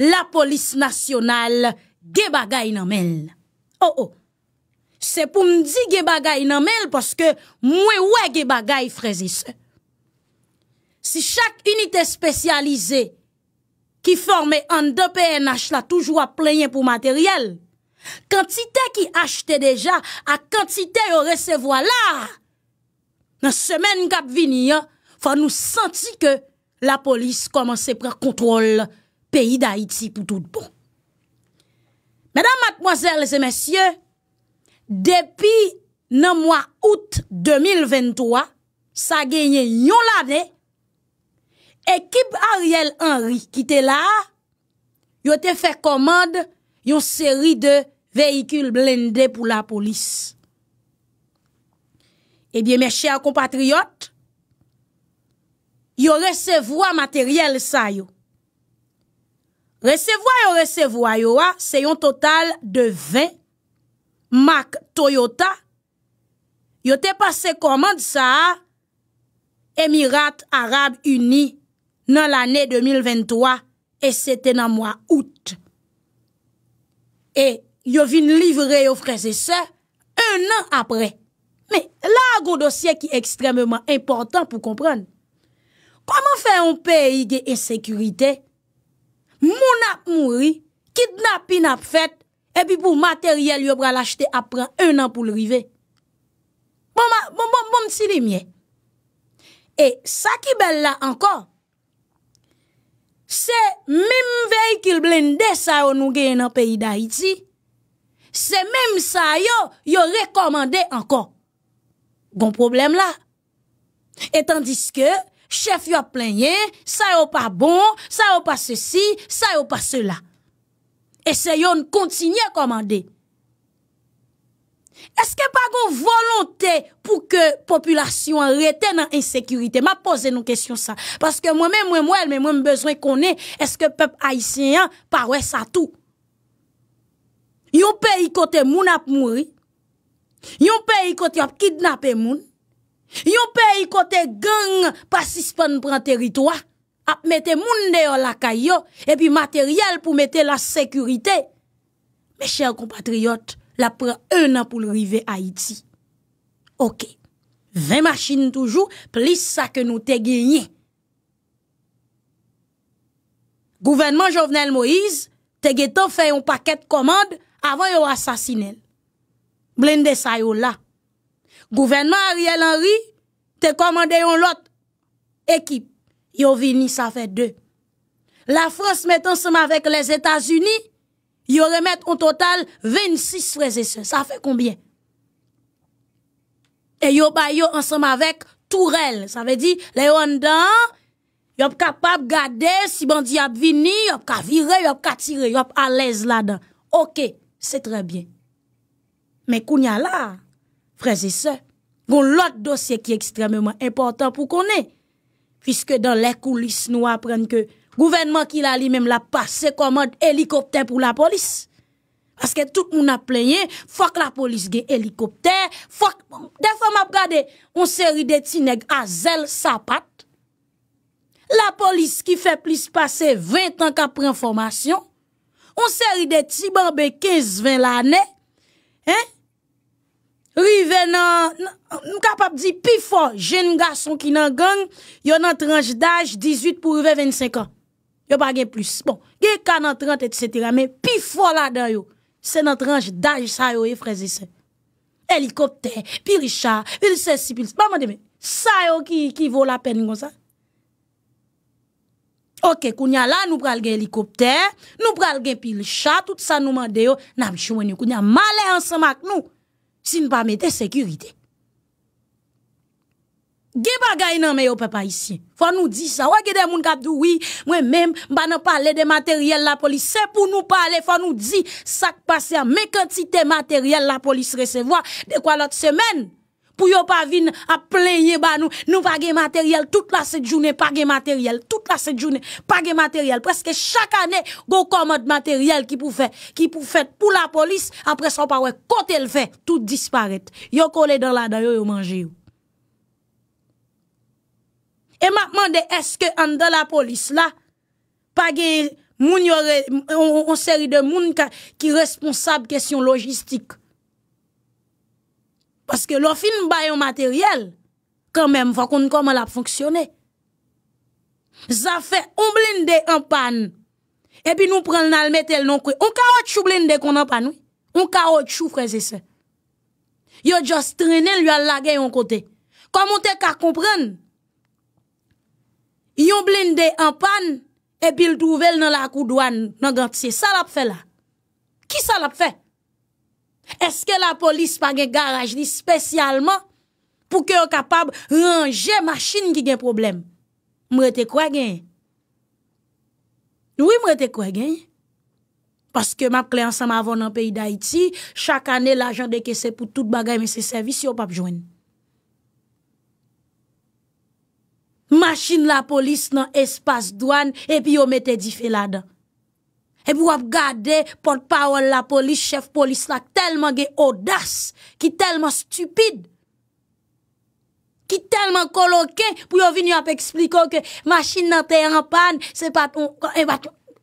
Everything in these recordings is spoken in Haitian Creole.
la polis nasyonal ge bagay nanmel. Oh oh, se pou m di ge bagay nanmel, paske mwen we ge bagay frezise. Si chak unitè spesyalize, ki forme an do PNH la toujwa plenye pou materyel, kantite ki achte deja, a kantite yo resevo la, nan semen kap vini, fa nou santi ke la polis komanse prek kontrol nanmè. peyi d'Haïti pou tout pou. Bon. Mèdam matmozèl, lese mèsyè, depi nan mwa out 2023, sa genye yon lade, ekip Ariel Henry ki te la, yote fè komande yon seri de veyikul blendè pou la polis. Ebyè mè chè a kompatriot, yore se vwa materyèl sa yon. Resevwa yo resevwa yo a, se yon total de 20, mak Toyota, yo te pase komand sa a, Emirat Arab Uni nan l'anè 2023, e sete nan mwa out. E yo vin livre yo freze se, un an apre. Me, la a go dosye ki ekstrememan important pou kompran. Koman fe yon peyi de esekurite? moun ap mouri, kidnap in ap fet, epi pou materyel yo pral achete ap pran, un an pou l'rive. Bon, bon, bon, bon, si li mye. E, sa ki bel la ankon, se mem vey ki l'blende sa yo nou gen an peyi da iti, se mem sa yo, yo rekomande ankon. Gon problem la. Etan diske, Chef yo a plenye, sa yo pa bon, sa yo pa se si, sa yo pa se la. Ese yo n kontinye komande. Eske pa goun volonte pou ke populasyon reten nan insekurite? Ma pose nou kesyon sa. Paske mwen mwen mwen mwen mwen mwen mwen bezwen konen eske pep aisyen parwese a tou. Yon pe yi kote moun ap mouri. Yon pe yi kote ap kidnap e moun. Yon pe yi kote gang pasispan pran teritwa ap mette moun de yon lakay yo epi materyal pou mette la sekurite. Me chèr kompatriyot, la pran un an pou l'rive Haiti. Ok, vè machin toujou, plis sa ke nou te genye. Gouvenman Jovenel Moïse te geto fè yon paket komand avan yon asasine. Blende sa yon la. gouvernement Ariel Henry te commandé une autre équipe. Yo vini, ça fait deux. La France met ensemble avec les États-Unis, yon remet en total 26 frères et Ça fait combien? Et yo ba yo ensemble avec Tourelle. Ça veut dire, les ils sont capable de garder si bandi a vini, yon ka virer, capables ka tirer, yon à l'aise là-dedans. OK, c'est très bien. Mais kounya là, Prese se, goun lot dosye ki ekstrememan important pou konen. Fiske dan lè koulis nou apren ke gouvenman ki lalimem la pase komad helikopter pou la polis. Aske tout moun ap plenye, fwa k la polis gen helikopter, fwa k... Bon, de fwa map gade, on seri de ti neg a zel sapat. La polis ki fe plis pase 20 an ka pren formasyon, on seri de ti banbe 15-20 lane, he? Rive nan, nou kapap di pifo, jen gason ki nan gang, yo nan tranj daj 18 pou rive 25 an. Yo pa gen plus. Bon, gen kan nan 30 et cetera, men pifo la dan yo. Se nan tranj daj sa yo e freze se. Helikopter, pi richa, vil se si pil se. Mamande men, sa yo ki vo la pen yon sa? Ok, kounya la nou pral gen helikopter, nou pral gen pil cha, tout sa nou mande yo. Nan, chouwen yo, kounya male ansan mak nou. si n'pamete sekurite. Ge bagay nan me yo pepa isye. Fon nou di sa, wak edè moun kat douwi, mwen mem, mba nan pale de materyel la polis, se pou nou pale, fon nou di, sak pase a me kantite materyel la polis resevoa, de kwa lot semen. pou yo pa vin a pleye ba nou, nou page materyel, tout la set jounen page materyel, tout la set jounen page materyel, preske chak ane go komot materyel ki pou fet, ki pou fet pou la polis, apre so pa we, kote l fe, tout disparet, yo kole do la dayo yo manje yo. E mapman de eske ane do la polis la, page moun yo re, ou seri de moun ki responsab kesyon logistik, Paske lò fin bayon materyèl, kèmèm, fòkoun kòman lò fonksyonè. Zafè, yon blindè yon pan, epi nou prèl nan metèl non kwe. Yon kaot chou blindè konan pan ou? Yon kaot chou frezè se. Yon jò strènè lò yon lagè yon kote. Kòmon te kak komprèn? Yon blindè yon pan, epi lò trouvel nan lò akou douan nan gantse. Salap fè la? Ki salap fè? Eske la polis pa gen garaj li spesyalman pou ke yo kapab ranje masjin ki gen problem? Mwete kwa gen? Oui mwete kwa gen? Paske map kliyansan ma avon nan peyi da iti, chak ane l'ajan deke se pou tout bagay men se servis yo pap jwen. Masjin la polis nan espas douan epi yo mette di fe la dan. E pou ap gade pot pa ou la polis, chef polis la, telman gen odas, ki telman stupide, ki telman koloke, pou yo vini ap ekspliko ke masjin nan tey rampan, se paton, e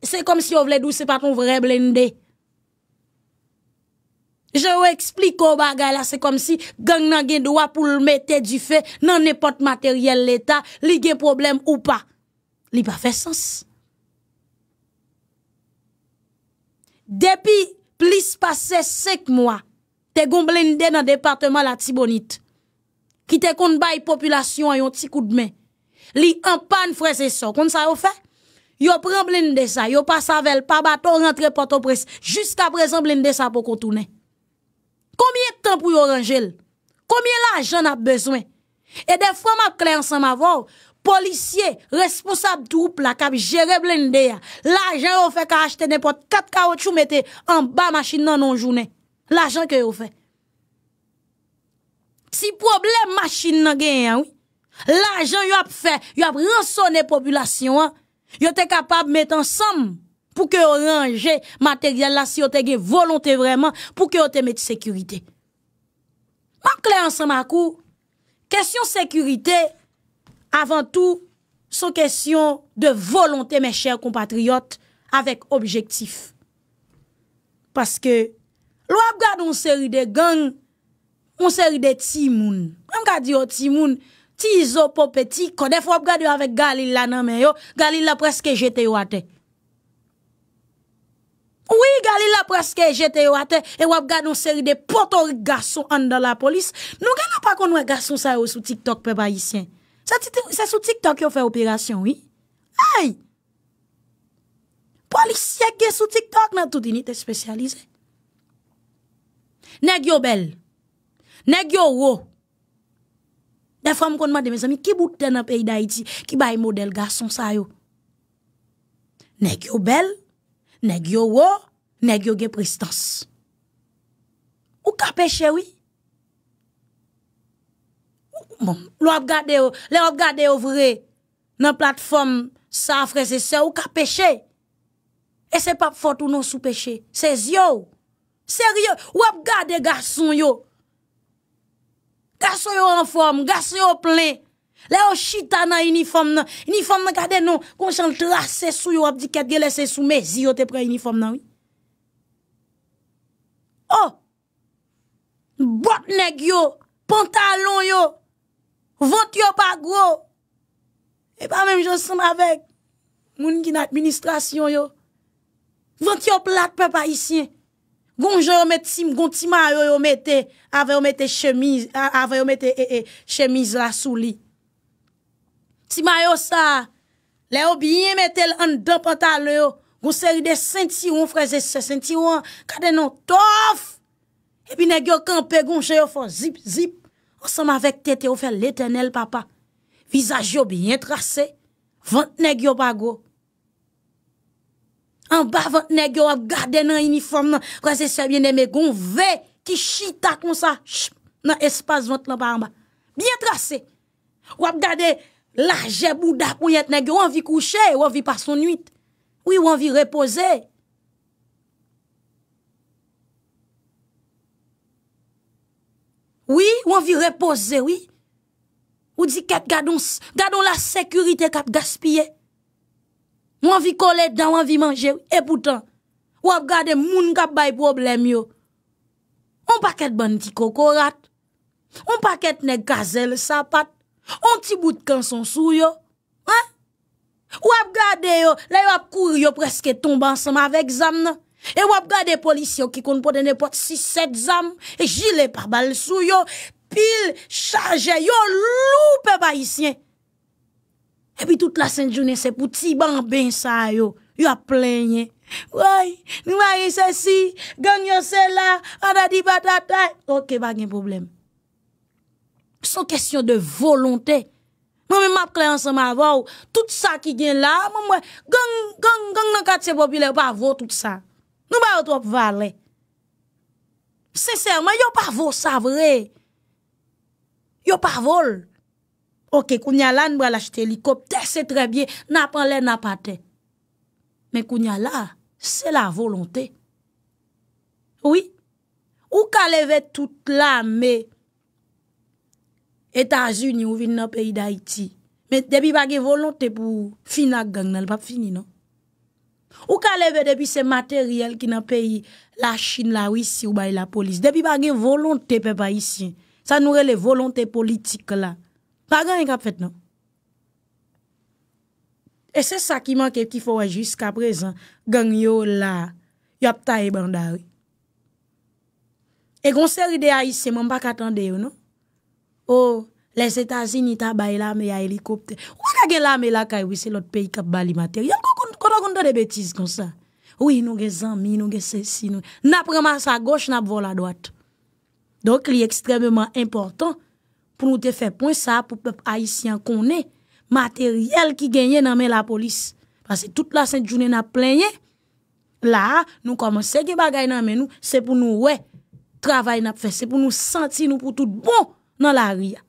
se kom si yo vle dou, se paton vre blende. Je yo ekspliko bagay la, se kom si gang nan gen doa pou l mette di fe, nan nepot materyel l eta, li gen problem ou pa. Li pa fe sens. Depi plis pase sek mwa, te gon blende nan departement la tibonite. Ki te kon bay populasyon a yon ti kou d'me. Li an pan freze so. Kon sa yo fe? Yo pren blende sa, yo pa savel, pa ba to rentre poto pres. Juska prezen blende sa pou kontounen. Komiye tan pou yo rangele? Komiye la jen ap bezwen? E de fwa ma kle ansan ma vòw, policiers responsables troupe la cap gérer blindé l'argent qu'on fait acheter n'importe quatre caoutchouc mettez en bas machine dans nos journée l'argent que vous fait si problème machine n'a gagne hein, oui l'argent il a fait il a rançonné population ont été était capable mettre ensemble pour que le matériel là si yo a volonté vraiment pour que yo mis en sécurité ma clé ensemble à coup question sécurité avantou, son kesyon de volonte me chèr kompatriot avèk objektif. Paske, lò ap gade on sèri de gang, on sèri de timoun. An gade yo timoun, ti zo popeti, kodef wap gade yo avèk galil la nan men yo, galil la preske jete yo ate. Oui, galil la preske jete yo ate, e wap gade on sèri de potor gason an da la polis. Nou gen yo pa kon wè gason sa yo sou TikTok pe ba yisyen. Sa sou TikTok yo fè operasyon, wè? Ay! Polisyeke sou TikTok nan touti ni te spesyalize. Neg yo bel. Neg yo wo. Defran moun konman demè zami ki bouten apè yi da iti, ki bay model gason sa yo. Neg yo bel, neg yo wo, neg yo ge prestans. Ou ka peche wè? Bon, le wap gade yo vre nan platform sa afre se se ou ka peche. E se pap fote ou nou sou peche, se zi ou. Seri yo, wap gade gason yo. Gason yo an form, gason yo plen. Le yo chita nan uniform nan. Uniform nan gade nou, konsantrase sou yo ap di ket gelese sou, me zi yo te pre uniform nan. Oh, botnek yo, pantalon yo. Vont yo pa gwo. E pa menm jonson avek. Moun ki nan administrasyon yo. Vont yo plat pe pa isyen. Gon jè yo met tim. Gon tima yo yo metè. Ave yo metè chemise. Ave yo metè e, e, chemise la souli. Tima yo sa. Le yo biye metè l an dè pantal yo. Gon seri de sentiron freze se sentiron. Kade non tof. E pi negyo kanpe gon jè yo fon zip zip. Osama vek tete non. ou fe l'eternel papa, vizaj yo byen trase, vant negyo pa go. An ba vant negyo, wak gade nan uniform nan, waze sebyen neme gon ve, ki chita kon sa, shp, nan espase vant nan pa an ba. Byen trase, wap gade laje boudak mwen yet negyo, wan vi kouche, wan vi pason nwit, wan vi repose. Oui, ouan vi repose, oui. Ou di ket gadon la sekurite kap gaspye. Ouan vi kole dan, ouan vi manje, epoutan. Ouap gade moun kap bay problem yo. On paket ban ti kokorat. On paket ne gazel sapat. On ti bout kan son sou yo. Ouap gade yo, le yo ap kour yo preske tomba ansan ma vek zam nan. E wap gade polisyon ki kon pou dene pot 6-7 zam E jile par balsou yo Pil chaje yo Loupe bayisyen E pi tout la sèndjounen se pouti Ban ben sa yo Yo a plènyen Ouay, nou mayen sè si Gagnon sè la Ok bagen problem Son kèsyon de volontè Mwen mè mè ap kreansan mè avò Tout sa ki gen la Mwen mwen gagnon kati se popile Wap avò tout sa Nou ba yo trope valè. Seseyman, yo pa vol sa vre. Yo pa vol. Ok, kounya la, nou ba lache telikopte, se tre bie, napan lè, napate. Men kounya la, se la volontè. Oui, ou ka leve tout la, me, etajun yon vin nan peyi da iti. Men debi bagè volontè pou finak gang, nan pa fini, nan. Ou ka leve depi se materyel ki nan peyi la chine la wisi ou bayi la polis? Depi bagen volonte pe pa yisi. Sa noure non? non? oh, le volonte politik la. Bagan yon kap fet nan? E se sa ki manke ki fwa jiska prezan. Gang yon la, yon ap ta e bandari. E gonseri de a yisi, man pa katande yo nan? Ou, les Etasini ta bayi la me a helikopter. Ou ka gen la me la kay wisi lot peyi kap bali matery? Yon kou kap paye? Koto kon do de betis kon sa? Ou yi nou ge zanmi, nou ge se si, nou... Na preman sa goche, na pou vola doate. Dok, li ekstremement important pou nou te fe pon sa pou pepe Haitian kon ne materyel ki genye nan men la polis. Pase tout la Saint-Jounet nan plenye, la, nou koman se ge bagay nan men nou, se pou nou we travay nan fe, se pou nou senti nou pou tout bon nan la ria.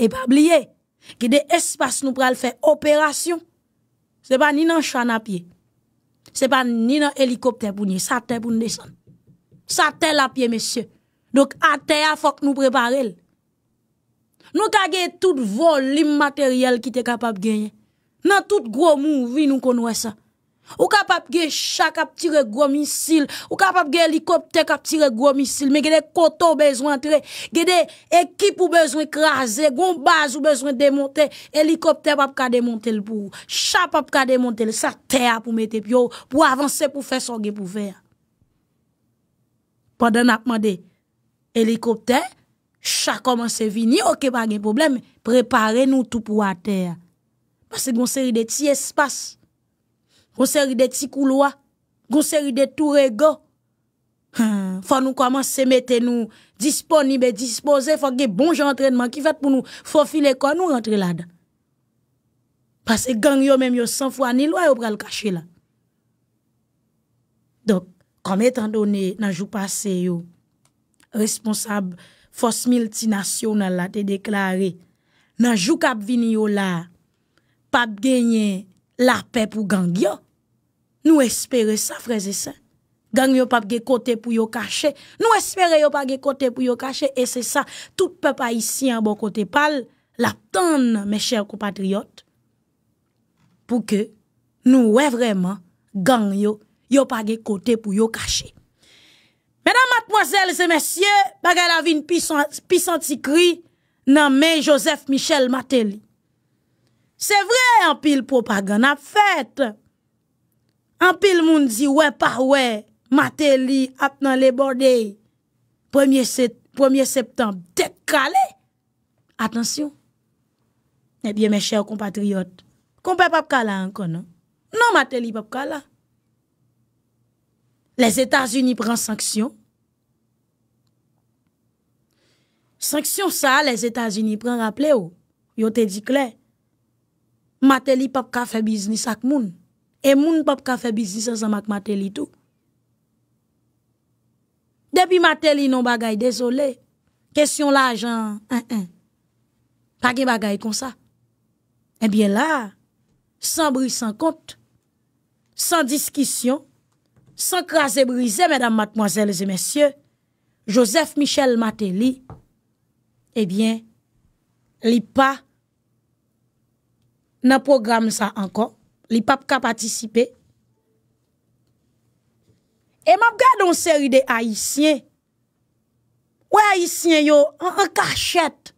E pa bliye, ki de espas nou pral fe operasyon, Se pa ni nan chan apye, se pa ni nan elikopte pou nye, sa te pou ndesan. Sa te la apye, mesye. Dok a te a fok nou preparel. Nou kage tout volim materyel ki te kapap genye. Nan tout gro mou vi nou konwe sa. Ou kapap ge chak kap tire gwa misil Ou kapap ge helikopter kap tire gwa misil Me gede koto bezwen tre Gede ekip ou bezwen kraser Gon baz ou bezwen demonte Helikopter pap ka demonte l pou Chak pap ka demonte l Sa ter pou mette pyo Pou avanse pou fè son gen pou fè Pwa den apman de Helikopter Chak koman se vini Ok pa gen problem Prepare nou tout pou a ter Pwa se gon seri de ti espas Gon seri de tsi kou lwa. Gon seri de tou re go. Hmm, fa nou koman se mette nou disponibè, dispose, fa ge bon jan entrenman ki fat pou nou fofile kon nou rentre la da. Pase gang yo menm yo san fwa, ni lwa yo pral kache la. Dok, koman etan donè nanjou pase yo, responsab fos mil ti nasyonal la te deklare, nanjou kap vini yo la, pap genye, la paix pour gang Nous espérons ça, frères et sœurs. Gang yo pas de côté pour yo cacher. Nous espérons yo pas de côté pour yo cacher. Et c'est ça, tout peuple haïtien bon côté la tonne, mes chers compatriotes, pour que nous ouais vraiment gang yo, yo pas de côté pour yo cacher. Mesdames, mademoiselles et messieurs, bagay la vin cri, nan Joseph Michel Matéli. Se vre, an pil propagan ap fèt. An pil moun di, wè, par wè, matè li ap nan le bordè, premier septembre, dek kalè. Atensyon, nebyè mè chè ou kompatriot, kompè pap kalè an kon, non? Non, matè li pap kalè. Les Etats-Unis pran sanksyon. Sanksyon sa, les Etats-Unis pran, rappele ou, oh. yo te di klè. Mateli pap ka fe biznis ak moun. E moun pap ka fe biznis an zan mak Mateli tou. Depi Mateli non bagay, dezolé. Kesyon la, jan, en, en. Pa gen bagay kon sa. Ebyen la, san bris, san kont. San diskisyon. San kras e brise, mèdam, matmoazèles e mèsyè. Josef Michel Mateli. Ebyen, eh li pa... nan program sa ankon, li pap ka patisipe. E map gade on seri de aisyen, ou e aisyen yo, an kachet,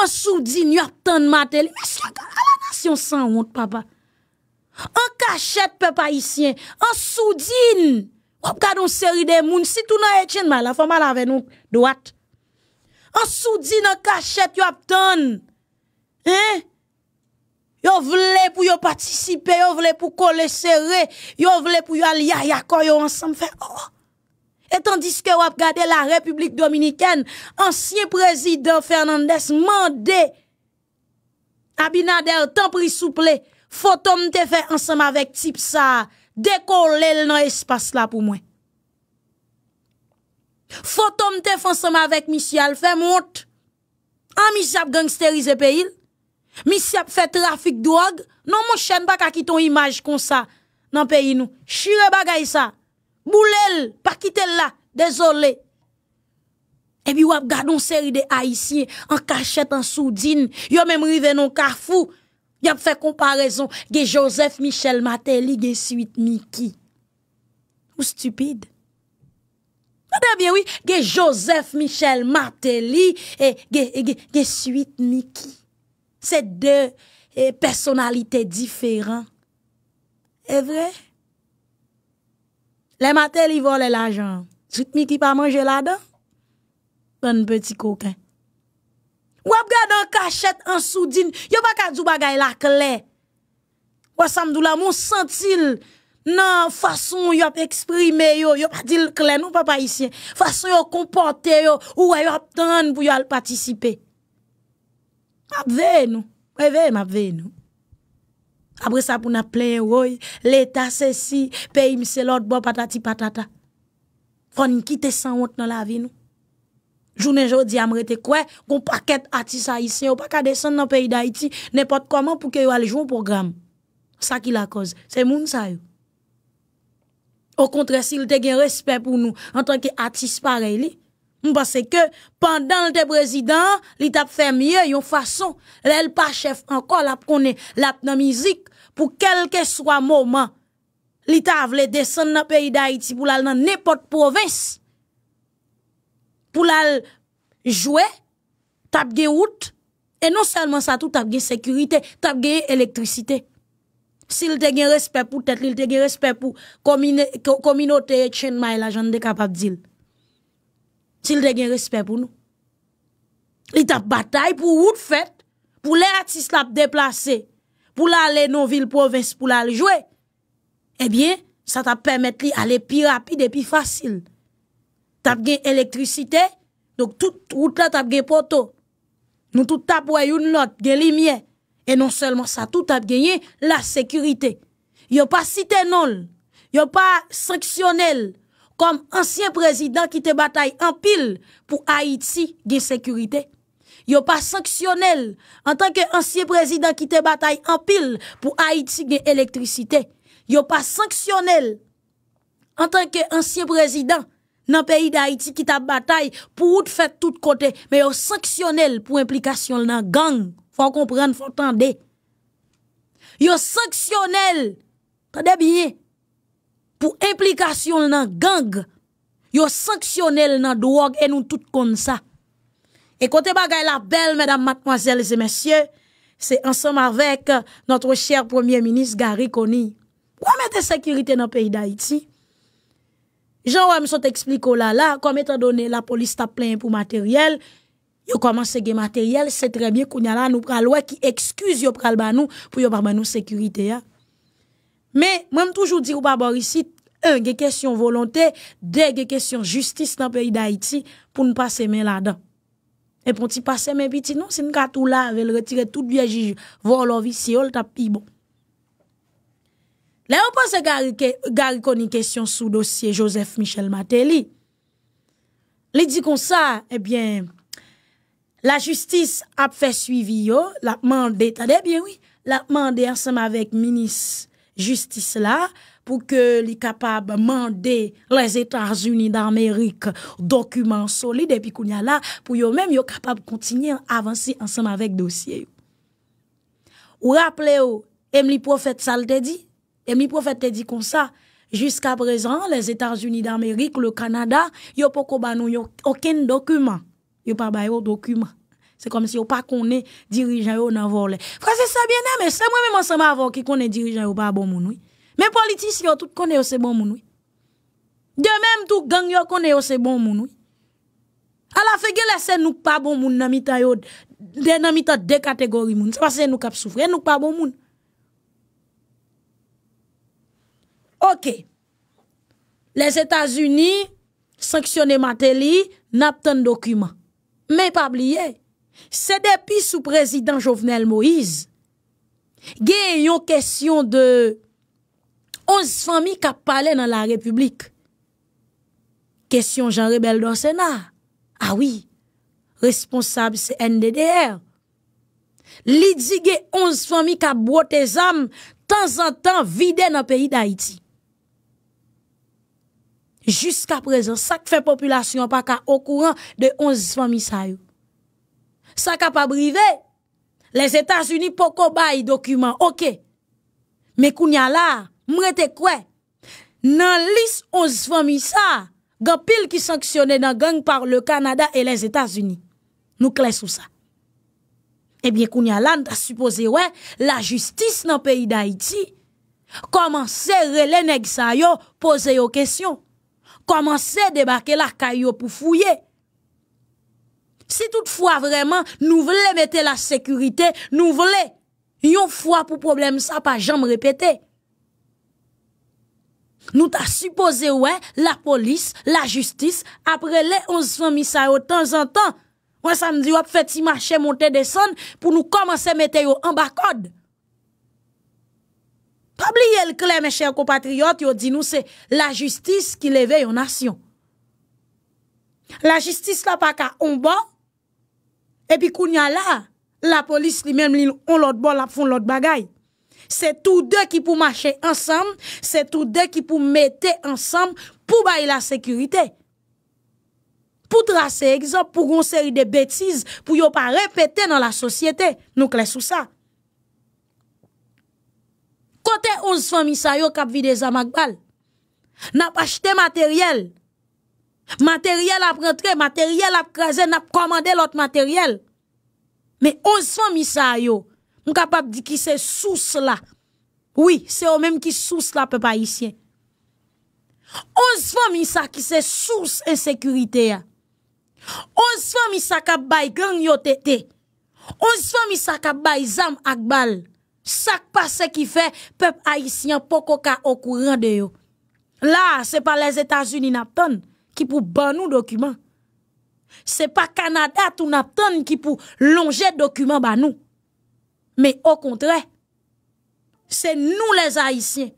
an soudin, yo ap ton matel, a la nasyon san wout papa. An kachet pep aisyen, an soudin, wap gade on seri de moun, si tou nan etjen man la, foma la ven nou doat. An soudin, an kachet, yo ap ton, he? He? Yo vle pou yo patisipe, yo vle pou kole sere, yo vle pou yo alia yako, yo ansem fe. Oh. Etan diske wap gade la Republik Dominikene, ansyen prezident Fernandez mande, Abinader, tan pri souple, fotom te fe ansem avek tipsa, deko lel nan espas la pou mwen. Fotom te fe ansem avek misi alfe mwot, anmi chap gangsterize pe il, Mi si ap fè trafik drog, non moun chen pa kakiton imaj kon sa nan peyi nou. Chire bagay sa. Moulel, pakite la. Dezole. Ebi wap gadon seri de Aisyen, an kachet an sou din. Yo memri venon karfou. Yap fè komparèzon. Ge Josef Michel Martelly, ge suit Niky. Mou stupide. A devye wè, ge Josef Michel Martelly, ge e suit Niky. Se de eh, personalite diferan. E vre? Le matel yi vo le la jan. Sout mi ki pa manje la dan? Pan petit kouken. Wap gade an kachet an sou din. Yo pa ka djou bagay la kle. Wap samdou la moun sentil nan fason yop eksprime yo. Yo pa dil kle nou papa isye. Fason yop kompante yo. Wap ton pou yop patisipe. Ape veye nou, we veye map veye nou. Apre sa pou na pleye woy, leta se si, peyi miselot, bo patati patata. Fon nkite san wote nan la vi nou. Jounen jodi amre te kwe, kon paket atis a iti, se yo pakade san nan peyi da iti, nepot koman pou ke yo ale jwo program. Sa ki la koz, se moun sa yo. O kontre si, lte gen respe pou nou, an tanke atis pare li, Mpase ke, pandan lte prezident, li tap fè myè yon fason, lè l pa chèf ankon ap konè, lap nan mizik, pou kelke swa mouman, li ta avle desen nan peyi da iti pou lal nan nepot provins, pou lal jwè, tap ge wout, e non selman sa tout tap ge sekurite, tap ge elektrisite. Si lte gen respè pou tèt, lte gen respè pou kominote chèn may la jan de kapap dil. Ti l de gen respet pou nou. Li tap batay pou wout fèt. Pou le atis lap deplase. Pou la le nou vil province pou eh non la le jwe. Ebyen, sa tap pemet li ale pi rapide e pi fasil. Tap gen elektrisite. Dok tout wout la tap gen poto. Nou tout tap woyoun lot gen limye. E non selman sa tout tap genye la sekurite. Yo pa sitenol. Yo pa sreksyonel. kom ansyen prezidant ki te batay an pil pou Haiti gen sekurite. Yo pa sanksyonel, an tanke ansyen prezidant ki te batay an pil pou Haiti gen elektrisite. Yo pa sanksyonel, an tanke ansyen prezidant nan peyi de Haiti ki ta batay pou ou te fet tout kote, me yo sanksyonel pou implikasyon nan gang, fwa kompren fwa tan de. Yo sanksyonel, ta de biye, pour implication dans gang, yo sanctionnel dans drogue et nous tout comme ça. Et côté bagaille la belle, mesdames, mademoiselles et messieurs, c'est ensemble avec notre cher premier ministre Gary Conny. quoi mettre sécurité dans le pays d'Haïti. Jean-Wam sont expliqué là là, comme étant donné la police t'a plein pour matériel, yo commence gen matériel, c'est très bien qu'on y a là nous qui excuse yo pral ba pour yo pas bah, sécurité hein. Men, mwen toujou dirou pa bor isi, un, ge kesyon volonté, de, ge kesyon justis nan peyi da iti, pou n'pase men la dan. E pou n'pase men biti nou, sin katou la, vel retire tout biye jiji, volo vi si yol tap i bon. Le, mwen panse gari koni kesyon sou dosye, Josef Michel Mateli. Le di kon sa, ebyen, la justis ap fe suivi yo, la mande, ta de, biye wii, la mande asema vek minis, justice là pour que les capables demander les États-Unis d'Amérique documents solides et puis qu'on y a là pour eux même yo capable continuer à avancer ensemble avec dossier. Ou rappelez-vous, Emily prophète ça le dit, Emily prophète te dit comme ça, jusqu'à présent les États-Unis d'Amérique, le Canada, yo pas aucun document. n'ont pas document. Se kom si yo pa kone dirijan yo nan vor le. Frase sa bine, se mwen mwen seman avon ki kone dirijan yo pa bon moun. Men politisi yo tout kone yo se bon moun. De menm tou gang yo kone yo se bon moun. Ala fegele se nouk pa bon moun nan mita yo, nan mita de kategori moun. Se pa se nou kap soufren, nouk pa bon moun. Ok. Les Etats-Unis, sanksyon e mateli, nap ten dokumen. Men pa bliyey. Se depi sou prezident Jovenel Moïse, gen yon kesyon de 11 fami ka pale nan la republik. Kesyon jan rebel dan sena. Awi, ah responsab se NDDR. Li di gen 11 fami ka bote zam, tan zan tan vide nan peyi da iti. Juska prezon, sak fe populasyon pa ka okouran de 11 fami sa yo. Sa ka pa brive, les Etats-Unis poko bayi dokumen, ok. Me kounya la, mwete kwe, nan lis 11 famisa, gampil ki sanksyone nan geng par le Kanada e les Etats-Unis. Nou kles ou sa. Ebyen kounya la, nta suppose wè, la justis nan peyi d'Haïti, komanse rele neg sa yo, pose yo kesyon. Komanse debake la kayo pou fouye. Si tout fwa vreman nou vle mette la sekurite, nou vle yon fwa pou problem sa pa janm repete. Nou ta suppose wè la polis, la justis, apre le onzvan misa yo tan zan tan. Wè sa mdi wè pwè fè ti mache monte deson pou nou komanse mette yo an bakod. Pabliye l klem, chèrko patriot, yo di nou se la justis ki leve yon asyon. La justis la pa ka onba, Epi kou nya la, la polis li men li on lot bol ap fon lot bagay. Se tou de ki pou mache ansam, se tou de ki pou mette ansam pou baye la sekurite. Pou trase egzop, pou gonseri de betiz, pou yo pa repete nan la sosyete, nou klesou sa. Kote 11 famisa yo kap videza magbal, nap achete materyel. Materyèl ap rentre, materyèl ap krezen ap komande lot materyèl. Me 11 fèm isa yo, mkap ap di ki se sous la. Oui, se yo mèm ki sous la pèp ayisyen. 11 fèm isa ki se sous ensekurite ya. 11 fèm isa kap bay gang yo tete. 11 fèm isa kap bay zam akbal. Sak pa se ki fè pèp ayisyen pokoka okouran de yo. La, se pa les Etats-Unis nap tonne. qui pour ban nous documents. C'est pas Canada tout n'attend qui pour longer documents ban nous. Mais au contraire, c'est nous les Haïtiens.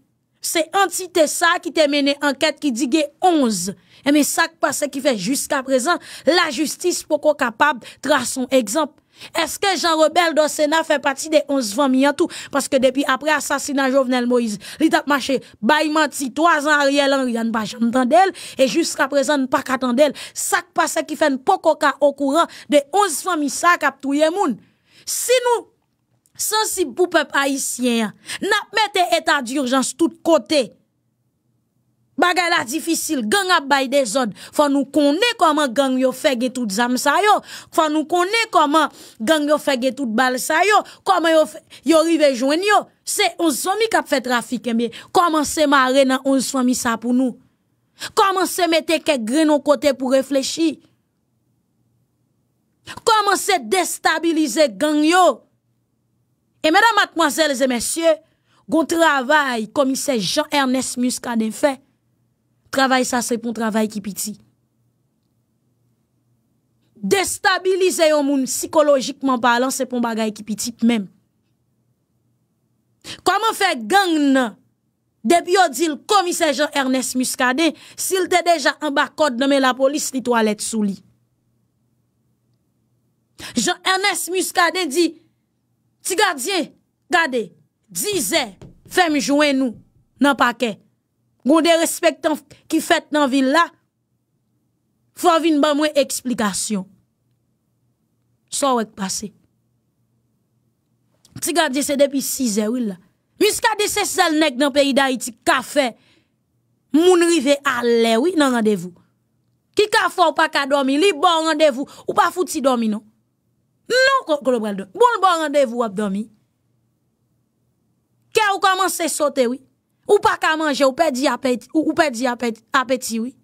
C'est entité ça qui t'a mené enquête qui dit 11. Et eh, mais ça qui passe qui fait jusqu'à présent, la justice pour capable tracer son exemple. Est-ce que Jean-Robert Dossena fait partie des 11 familles en tout? Parce que depuis après assassinat Jovenel Moïse, il a marché, menti trois ans Ariel Henry, il pas d'elle, et jusqu'à présent, il pas qu'attendre d'elle. Ça passe qui fait un pokoka au courant des 11 familles, ça tout. le moun. Si nous, sensibles pour peuple haïtien, n'a état d'urgence tout côté, Bagay la difficile, gang a bay des zon. Fon nou konne comment gang yo fege tout zam sa yo. Fon nou connait comment gang yo fege tout bal sa yo. Comment yo, yo rivé joun yo. C'est 11 kap fait trafic, eh Comment se mare nan 11 fami sa pou nou? Comment se mette quelques gren au côté pour réfléchir? Comment se déstabiliser gang yo? Et eh, mesdames, mademoiselles et messieurs, gon travail, c'est Jean-Ernest Muscadet fait. Travay sa sepon travay ki piti. Destabilize yon moun psikologikman palan sepon bagay ki piti p'mem. Koman fe gang nan debi yo dil komise Jean-Ernest Muscadet sil te deja ambakot nomen la polis li toalet sou li. Jean-Ernest Muscadet di, ti gadien gade, dize femi jwen nou nan pakè. Gonde respektan ki fèt nan vil la, fò vin ban mwen eksplikasyon. Sò wèk pase. Ti gade se depi 6 e wè la. Mis ka dese sel nek nan peyi da iti kafe, moun rive ale wè nan randevou. Ki ka fò ou pa ka domi, li bon randevou ou pa fouti domi non. Non kon klobrel domi. Bon bon randevou wè ap domi. Ke ou kaman se sote wè. ou pas qu'à manger, ou perdre appétit, ou di appétit, oui.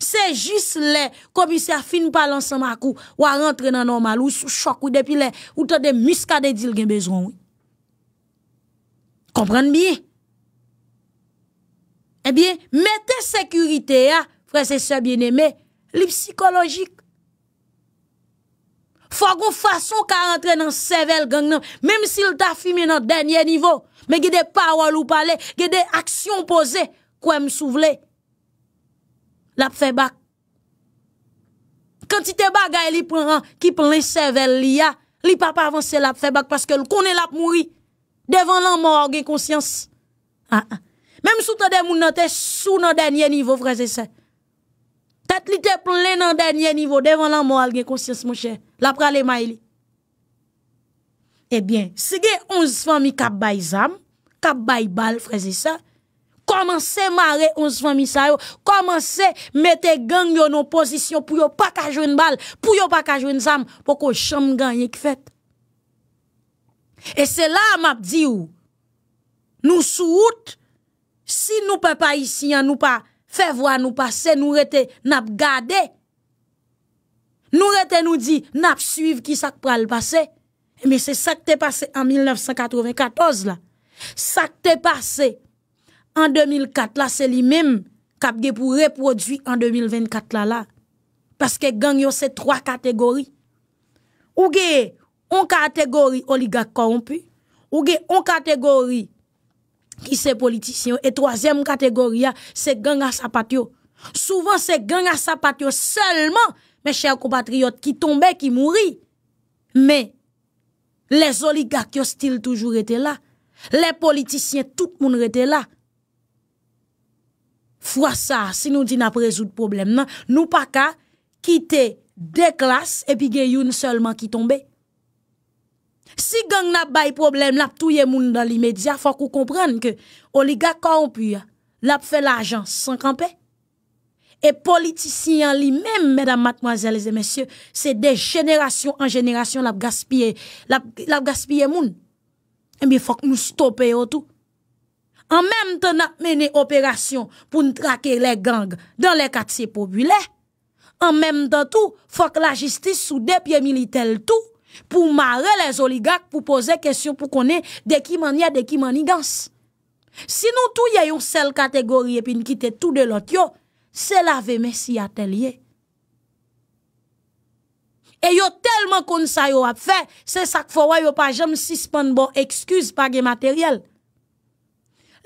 C'est juste les commissaires fin pas l'ensemble à coup, ou à rentrer dans normal, ou sous choc, ou depuis là, ou t'as des muscades d'il gen besoin, oui. Comprenez bien? Eh bien, mettez sécurité, hein, frère et sœurs bien-aimés, les psychologiques. Faut qu'on façon qu'à rentrer dans cervelle gang même s'il t'a fumé dans dernier niveau, mais il des paroles ou parler, il des actions posées, quoi me souvler. La fait bac. Quantité bagaille li prend qui plein cervelle li a, li pas avancer la fait bac parce que le connaît la mourir. Devant la mort, conscience. Ah, ah. Même sous t'as des moun nan sous dans dernier niveau frères et sœurs. tat litè plon lè nan dènyè nivò, devan lan mò al gen konsyans mò chè, la pralè may li. Ebyen, se gen 11 fami kap bay zam, kap bay bal, frezi sa, komanse mare 11 fami sa yo, komanse metè gang yo nou posisyon, pou yo pak ajoen bal, pou yo pak ajoen zam, poko chanm gang yek fèt. E se la amap di yo, nou sou wout, si nou pe pa isi, si nou pa, Fèvwa nou pase, nou rete nap gade. Nou rete nou di, nap suiv ki sak pral pase. Eme se sak te pase an 1994 la. Sak te pase an 2004 la, se li mèm kap ge pou reproduy an 2024 la la. Paske gang yo se 3 kategori. Oge, an kategori oligak korompi. Oge, an kategori... qui les politiciens. Et troisième catégorie, hein, c'est gang à sapatio. Souvent, c'est gang à seulement, mes chers compatriotes, qui tombaient, qui mourit. Mais, les oligarques, style toujours étaient là. Les politiciens, tout le monde était là. Fois ça, si nous disons pas résoudre problème, non, nous pas qu'à quitter deux classes et puis seulement qui tombait. Si gang nap bay problem, lap touye moun dan li media, fòk ou komprenn ke oliga kaompuya, lap fè la ajan sankanpe. E politisyen li men, mèdam matmazèlèzè, mèsyè, se de jenèrasyon an jenèrasyon lap gaspye moun. E eh mi fòk nou stopè yo tou. An mèm tan nap menè operasyon pou nou trakè le gang dan le katsè populè, an mèm tan tou fòk la jistis sou depye militel tou pou mare les oligak pou pose kesyon pou konen de ki manye, de ki manigans. Sinon tou ye yon sel kategori epi nkite tout de lot yo, se lave mesi atelier. E yo telman konsa yo ap fe, se sak fwa yo pa jem sispan bo ekskuz pa ge materyel.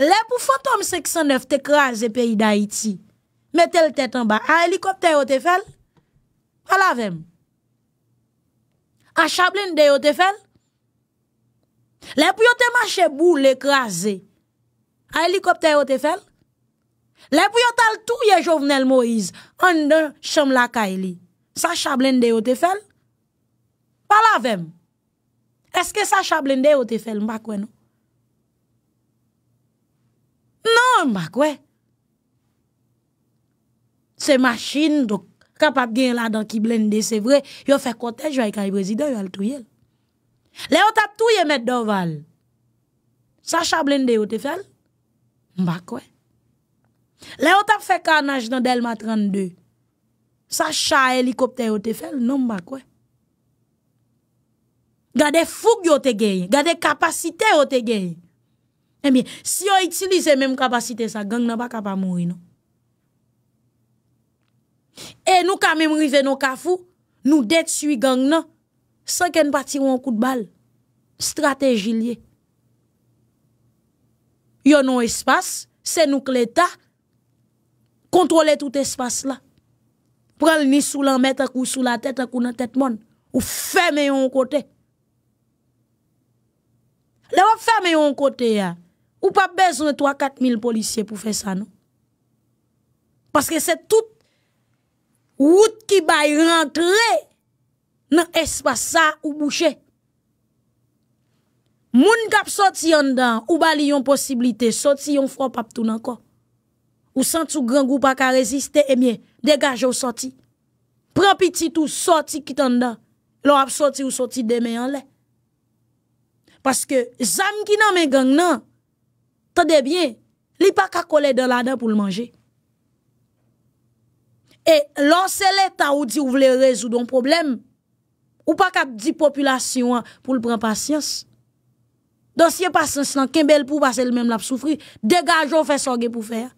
Le pou fantom 609 te kraze peyi da iti, metel tet an ba, an helikopter yo te fel, alavem. Sa chablen de yo te fel? Le pou yo te mache bou le krasi? A helikopter yo te fel? Le pou yo tal tou ye jovenel Moise? An nan chanm la ka heli? Sa chablen de yo te fel? Palavem! Eske sa chablen de yo te fel mbakwe nou? Nan mbakwe! Se masin do kasey! Kap ap gen la dan ki blende, se vre, yo fe kotej va yi ka yi brezida, yo al tou yel. Le yo tap tou yi met doval, sa cha blende yo te fel, mba kwe. Le yo tap fe karnaj nan Delma 32, sa cha helikopter yo te fel, non mba kwe. Gade foug yo te gey, gade kapasite yo te gey. Si yo itili se menm kapasite sa, gang nan baka pa mouni nou. Et eh, nous, quand même, à nos kafou, nous détruit gang nan, sans qu'ils ne en coup de balle. Stratégie lié. a non espace, c'est nous que l'État contrôle tout espace là. Prends ni sous l'en mettre ou sous la tête ou dans tête monde. Ou ferme un côté. là on ferme un côté Ou pas besoin de 3-4 000 policiers pour faire ça non. Parce que c'est tout Wout ki bay rentre nan espasa ou bouchè. Moun kap soti yon dan, ou bali yon posibilite, soti yon fwo pap tou nan ko. Ou san tou gran goupa ka reziste, e mye, degaje ou soti. Prapi ti tou soti kitan dan, lo ap soti ou soti deme yon le. Paske zam ki nan men gang nan, ta debyen, li pa ka kole de la dan pou l manje. Et lorsque l'État ou dit ou voulez résoudre un problème, ou pas cap dit population hein, pour le prendre patience. Dossier patience là, Kembel pour passer le même l'a souffrir, ou fait sorge pour faire.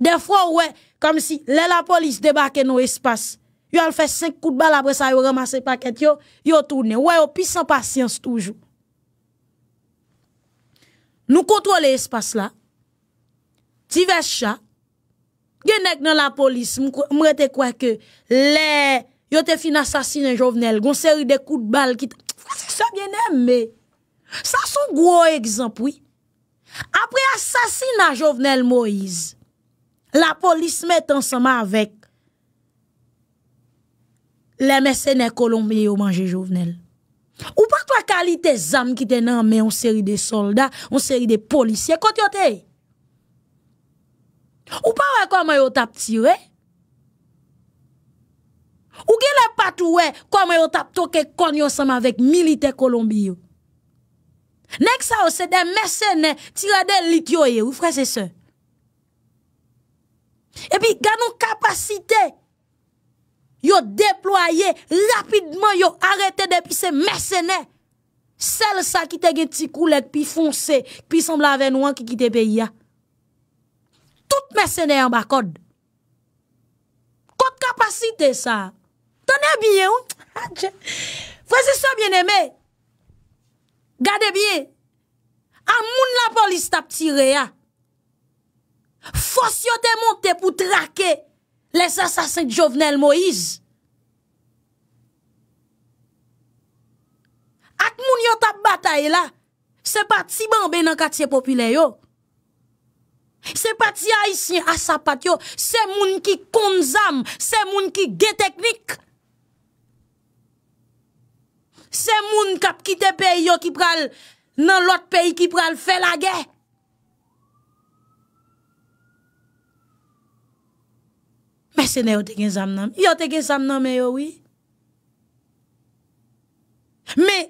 Des fois ouais, comme si la police débarque dans espaces. yon al fait cinq coups de balle après ça, ramasse ramassé paquet yo, yo tourne. Ouais, yon pis sans patience toujours. Nous contrôlons l'espace là. Divers chats, Gyo nek nan la polis mwete kwa ke le yote fin asasine jovenel goun seri de kout bal ki te... Se bienem me. Sa sou gwo ekzampoui. Apre asasine jovenel Moïse, la polis met ansama avek le mesene kolon mi yo manje jovenel. Ou pa to akali te zam ki te nan me yon seri de soldat, yon seri de polis. Ekote yote e. Ou pa wè kwa mwen yo tap ti wè? Ou genè pat wè kwa mwen yo tap toke konyon seman vek milite Kolombiyo? Nèk sa wè se den mersenè tirade lit yo ye, ou fre se se? E pi gannon kapasite yo deploye, lapidman yo arete de pi se mersenè. Sel sa ki te gen ti koulet pi fonse, pi sembla avè nou an ki kite pe ya. Tout mè sè nè yon bakod. Kote kapasite sa. Tè nè biye ou. Fwese so bien emè. Gade biye. Am moun la polis tap tire ya. Ah. Fos yo te monte pou trake les asasit jovenel Moïse. At moun yo tap bataye la. Se pa ti banbe nan katiye popile yo. Se pati a isin a sapat yo, se moun ki kon zam, se moun ki ge teknik. Se moun kap kite pe yo ki pral nan lot peyi ki pral fe la ge. Mè se ne yo te gen zam nam, yo te gen zam nam e yo wè. Mè,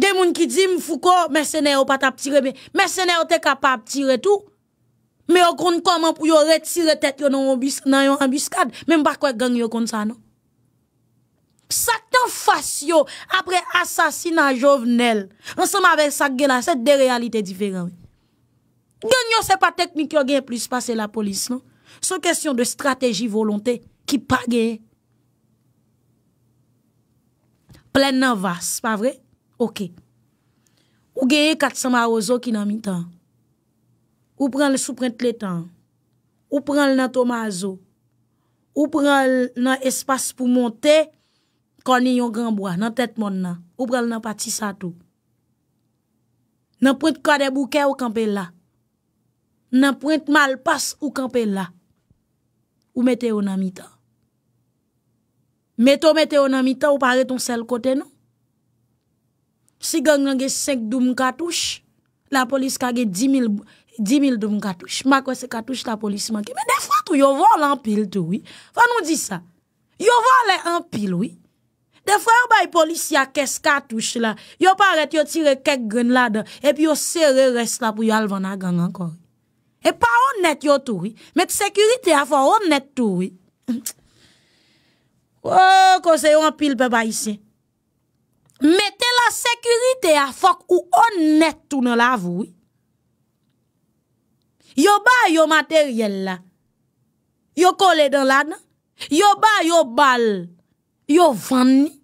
de moun ki di m fouko, mè se ne yo pat ap tire me, mè se ne yo te kap ap tire tou. Me yo kon konman pou yo retire tet yo nan yon ambiskade, men bakwa gen yon kon sa nan. Saktan fasyo apre asasina jovnel, ansan ma ven sak gen la, se non? de realite diferan. Gen yon se pa teknik yo gen plus pase la polis nan. Se kestyon de strategi volonte, ki pa gen. Plen nan vas, pa vre? Ok. Ou gen yon kat san ma ozo ki nan mi tan. Ou pren le sou prent letan. Ou pren le nan tomazo. Ou pren le nan espas pou monte koni yon granboa nan tet mon nan. Ou pren le nan pati satou. Nan prent kade bouke ou kampe la. Nan prent malpas ou kampe la. Ou meteo nan mita. Meteo meteo nan mita ou pare ton sel kote nan. Si gang nage 5 doum katouche, la polis kage 10 mil... 10.000 de moun katouche. Ma kwen se katouche la polisi man ki. Men defa tou yo vol en pil tou oui. Fwa nou di sa. Yo vol en pil oui. Defa yo bay polisi a kes katouche la. Yo paret yo tire kek gren la da. E pi yo serre res la pou yo alvan agang ankor. E pa on net yo tou oui. Met sekurite a fwa on net tou oui. Kwen se yo en pil pe ba isi. Mete la sekurite a fwa ou on net tou nou la avoui. Yo ba yo matériel là. Yo collé dans la dedans Yo ba yo bal. Yo vanni.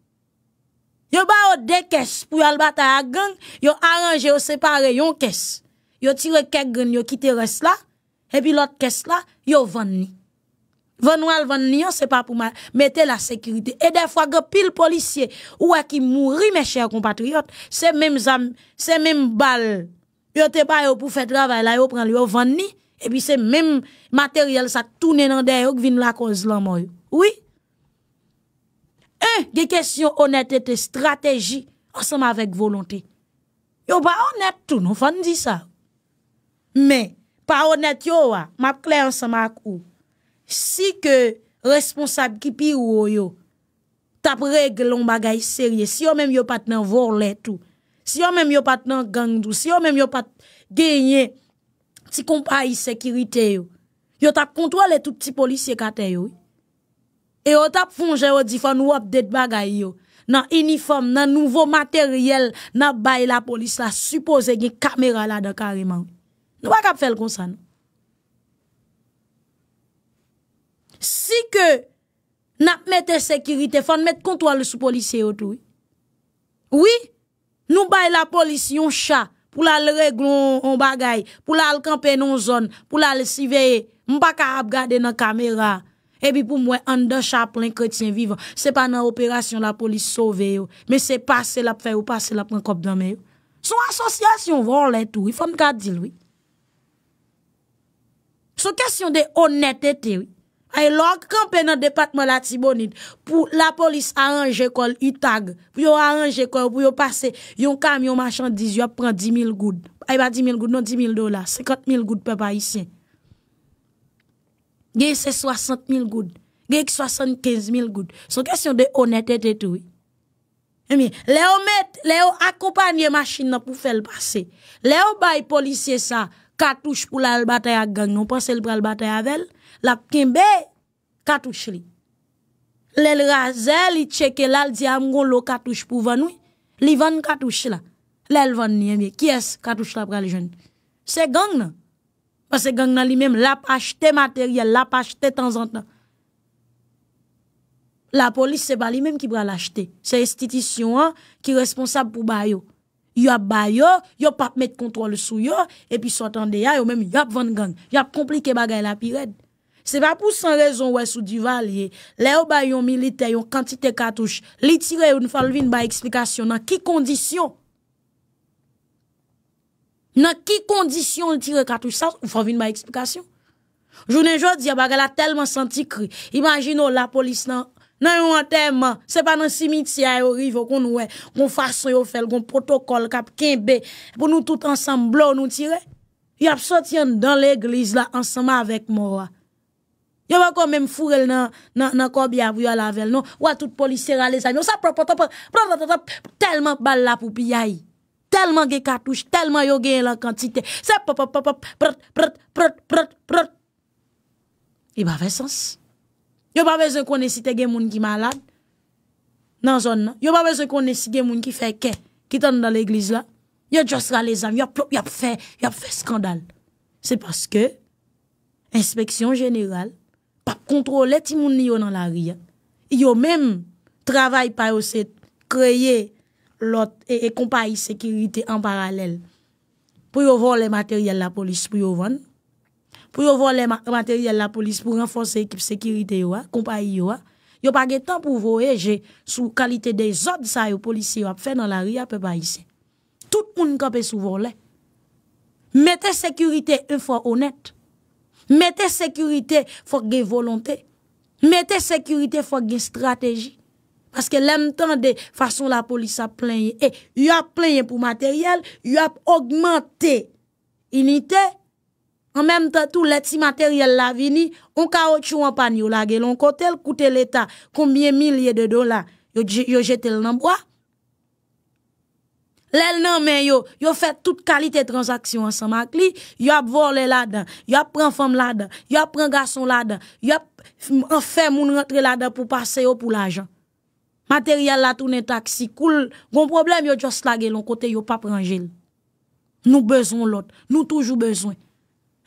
Yo ba yo des caisses pour al battre à gang, yo arrangé yo séparé yon caisse. Yo tire quelques graines, yo quitté reste là et puis l'autre caisse là, yo vanni. vend vanni, c'est pas pour mettre la sécurité. Et des fois, pile policier ou qui mourit, mes chers compatriotes, c'est même c'est même balle Yo te pa yo pou fet lavay la yo pran li yo van ni, epi se menm materyal sa tou nenande yo kvin la konz lanmoy. Oui? Eh, de kesyon onete te strateji, anseman vek volonté. Yo pa onete tou, nou fan di sa. Men, pa onete yo wa, map kler anseman akou. Si ke responsab ki pi ou yo yo, tap reg lon bagay serye, si yo menm yo patnen vor letou, Si yo mèm yo pat nan gangdou, si yo mèm yo pat genye ti kompa yi sekirite yo, yo tap kontwale touti polisye kate yo. E yo tap fonje yo di fan wap det bagay yo, nan uniform, nan nouvo materyel, nan bay la polis la, supose gen kamera la de kareman. Nou wak ap fel konsan. Si ke nan ap mette sekirite, fan mette kontwale sou polisye yo tou. Ouye. Nou bay la polisi yon cha pou la le reglou yon bagay, pou la le kampe yon zon, pou la le siveye, mba ka ap gade nan kamera. Ebi pou mwen an de cha plen kretien vivan. Se pa nan operasyon la polisi sove yo, me se pase la pfe ou pase la pwen kop dame yo. So asosyasyon vò lè tou, yon fòm gade dil wè. So kasyon de honetete wè. Et l'autre campé dans le département de la Tibonite, pour la police arranger col Itag, pour arranger col, pour passer un camion marchandise, il prend 10 000 gouttes. Il pas 10 000 gouttes, non 10 000 dollars, 50 000 gouttes, peuple haïtien. Il 60 000 gouttes, C'est 75 000 gouttes. C'est une question de honnêteté et tout. Eh Léo met, Léo accompagne machine pour faire le passé. Léo les policiers ça, cartouches pour la bataille à gang, non pas le bataille avec elle la Kimbe katouche li. Lèl raze li cheke la li di amgon lo katouche pou van oui. Li van katouche la. Lèl van ni Qui Qui es katouche la pral jeune? Se gang nan. Parce que gang nan li même l'a acheté matériel, l'a acheté temps en temps. La police c'est pas lui même qui pral l'acheter. C'est institution hein, qui est responsable pour bayo. Yo a bayo, yo pas mettre contrôle sur yo et puis s'entendre ya yo même y a vendre gang. Y a compliqué bagay la pirade. Se pa pou san rezon wè sou diva liye, le ou ba yon milite, yon kantite katouche, li tire ou nou fal vin ba eksplikasyon nan ki kondisyon? Nan ki kondisyon li tire katouche? Sa ou fal vin ba eksplikasyon? Jounen jò diya baga la telman santi kri. Imagino la polis nan yon anterman, se pa nan simitia yon rivo kon wè, kon fason yon fel, kon protokol kap kinbe, pou nou tout ansam blò nou tire. Yon ap sot yon dan l'eglise la ansama avèk morwa. Yo va quand même fourrer dans nan nan à laver non ou à toute police râler ça tellement balle là pour piaille tellement de cartouches tellement yo la quantité c'est pop pop pop prot sens. il pas faire sens yo pas besoin connait si t'es moun ki malade dans zone là yo pas besoin connait si gen moun qui fait que qui est dans l'église là yo juste les amis yo a fait a fait scandale c'est parce que inspection générale pap kontrole ti moun nyo nan la riyan, yo menm travay pa yo se kreye lot e, e kompayi sekirite an paralel, pou yo vo le materyel la polis pou yo van, pou yo vo le materyel la polis pou renfonse ekip sekirite yo a, kompayi yo a, yo page tan pou vo eje sou kalite de zot sa yo polisi yo ap fe nan la riyan pe pa yise. Tout moun kapè sou vo le, mette sekirite un fwa onet, Mettez sécurité, faut que volonté. Mettez sécurité, faut que stratégie. Parce que temps, de façon la police a plein Et il a plein pour matériel, il a augmenté unité. En même temps, tout les petits matériels la vini, on caoutchouc en panne, la gueule, côté, l'État combien milliers de dollars, yo, yo jeté L'el nan men yo, yo fait toute qualité transaction, ensemble mak yo a vole la dan, yo a prend femme la dan, yo a prend garçon la dan, yo ap fait moun rentre la dan pou passer yo pou l'argent. Matériel la toune taxi cool. gon problème yo just lage lon côté, yo pas pren gel. Nous besoin. lot, nous toujours besoin.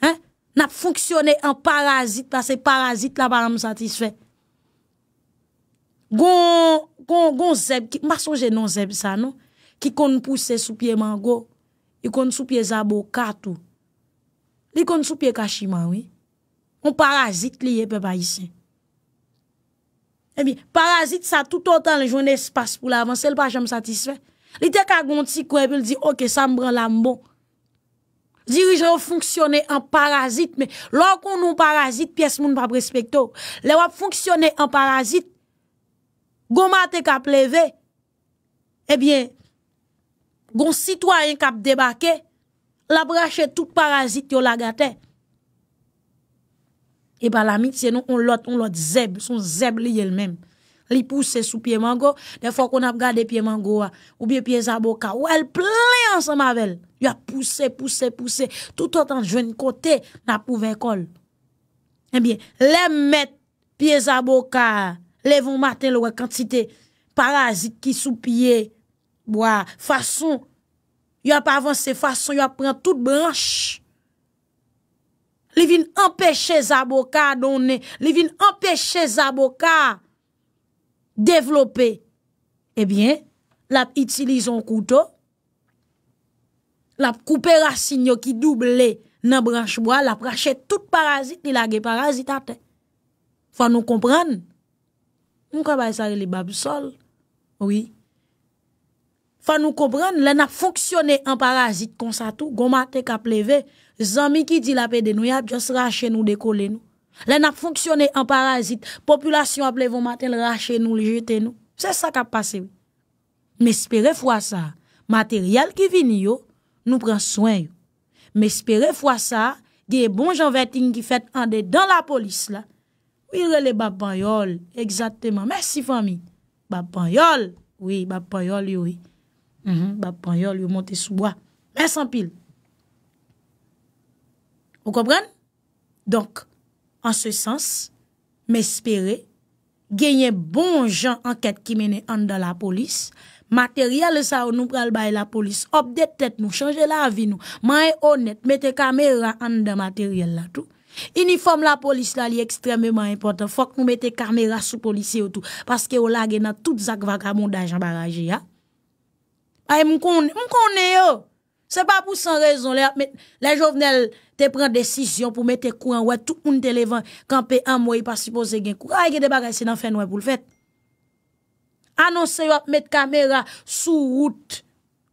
Hein? N'a fonctionné en parasite parce que parasite la pas satisfait. satisfè. Gon, gon, gon zeb, ma songe non zeb ça non ki kon pousse sou pie mango, ki kon sou pie zabo katou, li kon sou pie kachiman, oui, ou parazit liye pe pa yisi. Ebi, eh parazit sa tout an tan le joun espas pou la avans, sel pa jom satisfe. Li te ka gonti kwebe, li di, ok, sa mbran lambo. Dirijan ou funksyone an parazit, me, lor kon nou parazit, piyes moun pa prespektor, le wap funksyone an parazit, goma te ka pleve, ebiye, eh Gon sitwa yon kap debake, la brache tout parazit yon lagate. E ba la mitye nou on lot, on lot zeb, son zeb li el men. Li puse sou pie mango, de fwa kon ap gade pie mango a, ou bie pie zaboka, ou el ple ansa mavel. Yo puse, puse, puse, tout an tan jwen kote na pouve kol. E eh bie, le met pie zaboka, le voun mate lwe kantite, parazit ki sou pie zaboka, Boa, fason, yon ap avanse fason, yon ap pren tout branche. Li vin empèche zaboka donne, li vin empèche zaboka developpe. Ebyen, eh l ap itilize yon kouto, l ap koupe rasynyo ki double nan branche. Boa, l ap rachè tout parazit li la ge parazit atè. Fwa nou kompran. Mwen kwa bay sa re li bab sol. Ouye. Fa nou kompren, lè nap fonksyonè an parazit kon sa tou, gomate kap leve, zami ki di la pe de nou, yap jos rache nou de kole nou. Lè nap fonksyonè an parazit, populasyon ap leve, maten rache nou, le jete nou. Se sa kap pase. Me spere fwa sa, materyal ki vini yo, nou pren soin yo. Me spere fwa sa, diye bon jan vetin ki fet ande dan la polis la, wire le bab pan yol, eksatèman, mersi fami. Bab pan yol, wire bab pan yol yowi. Mm -hmm, bah, pan yon, monte sous bois. Mais sans pile. Vous comprenez? Donc, en ce sens, m'espérer, gagner bon gens enquête qui mène en dans la police, matériel ça nous pral la police, update tête nous, changer la vie nous, main honnête, mettez caméra en dans matériel là tout. Uniforme la police là, est extrêmement important. Faut que nous mettez caméra sous policier tout parce que ou l'a dans tout zak vagabondage en barrage Ay m konnen yo. C'est pas pour sans raison Les le jovenel te prend décision pour mettre courant. an Tout moun te levan. Kampe an mwoy pas supposé gen kou. Ay gen de bagay se nan fè pour le fait. Annonce yo ap caméra sous route. route.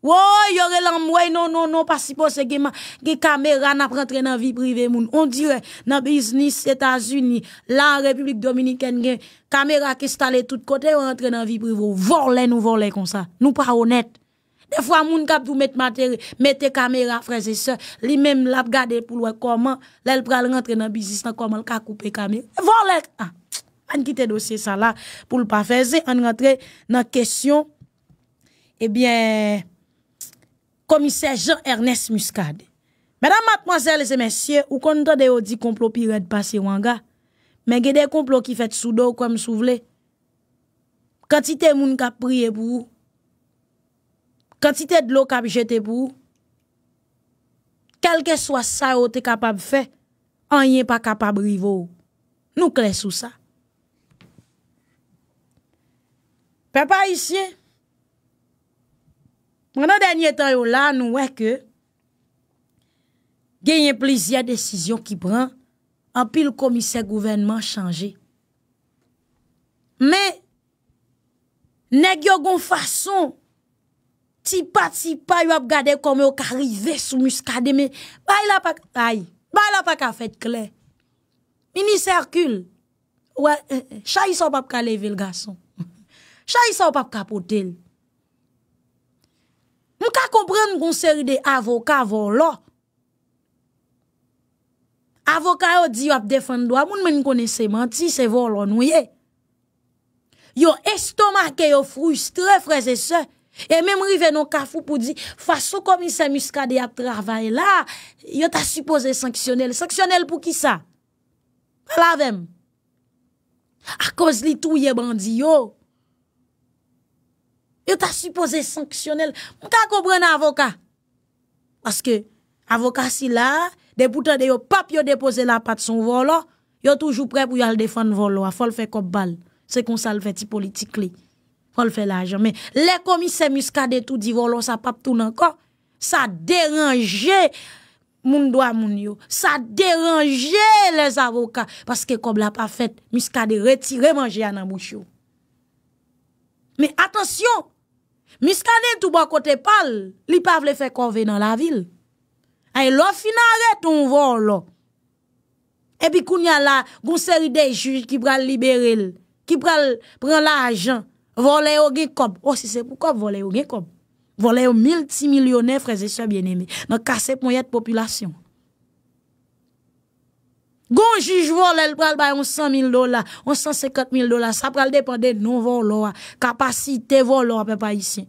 Woy yore lan mwoy. Non, non, non. pas supposé gen, gen caméra nap rentre dans vie privée moun. On dirait nan business états unis La République dominicaine, gen. Caméra qui stale tout côté, on rentre dans vie prive. Vorle nous vorle comme ça. Nous pas honnête. De fwa moun kap tou met materi, mette kamera, freze se, li mem lap gade pou lwa koman, lè l pral ah, rentre nan bizis nan koman l ka koupe kamera. Vole! An kitè dosye sa la pou l pa feze, an rentre nan kesyon, ebyen, eh komise Jean-Ernest Muscade. Mèdam matmoselle se mèsyè, ou konn ton deyo di komplo pi red pase wanga, men gède komplo ki fèt sou do kwa m sou vle, kantite moun kap priye pou ou, Kantite de lo kap jete pou ou. Kelke swa sa ou te kapab fe, an yon pa kapab rivo ou. Nou kles ou sa. Pe pa isye, mwana denye tan yo la nou weke, genyen plizye desisyon ki pran, an pil komise gouvenman chanje. Me, neg yo goun fason, Ti pa, ti pa, yo ap gade kome yo ka rive sou muskade me. Bay la pa, ay, bay la pa ka fet kle. Mini serkul. Ou, shay son pap ka leve l gason. Shay son pap ka potel. Mou ka kompren moun kon seri de avoka volon. Avoka yo di yo ap defen doa. Moun men kone seman ti se volon ouye. Yo estoma ke yo frustre freze seman. E mèm rive nou kafou pou di Fasou komisè muskade ap travay la Yo ta suppose sanksyonel Sanksyonel pou ki sa? A la vem A koz li tou ye bandi yo Yo ta suppose sanksyonel Mwen ta akobre nan avokat Paske avokat si la Depoutan de yo pap yo depose la pat son volo Yo toujou pre pou yo al defan volo A fol fe kop bal Se konsal fe ti politik li Fòl fè la ajan men. Le komise miskade tout di volon oh, sa pap tout nan ka. Sa deranje moun doa moun yo. Sa deranje les avokat. Paske kob la pa fèt, miskade retire manje anan mouch yo. Men atensyon. Miskade tout ba kote pal. Li pa vle fè konve nan la vil. A e lo finare ton volon. E bi koun ya la goun seri de juj ki pral libere l. Ki pral pral la ajan. Voler au gen Oh, si c'est pourquoi voler au gen Voler au multimillionnaire, frères et sœurs bien-aimés. dans casser pour de population. Gon juge vole, le pral 100 000 dollars, 150 000 dollars. Ça pral dépend de nos voleurs. Capacité voleur, papa ici.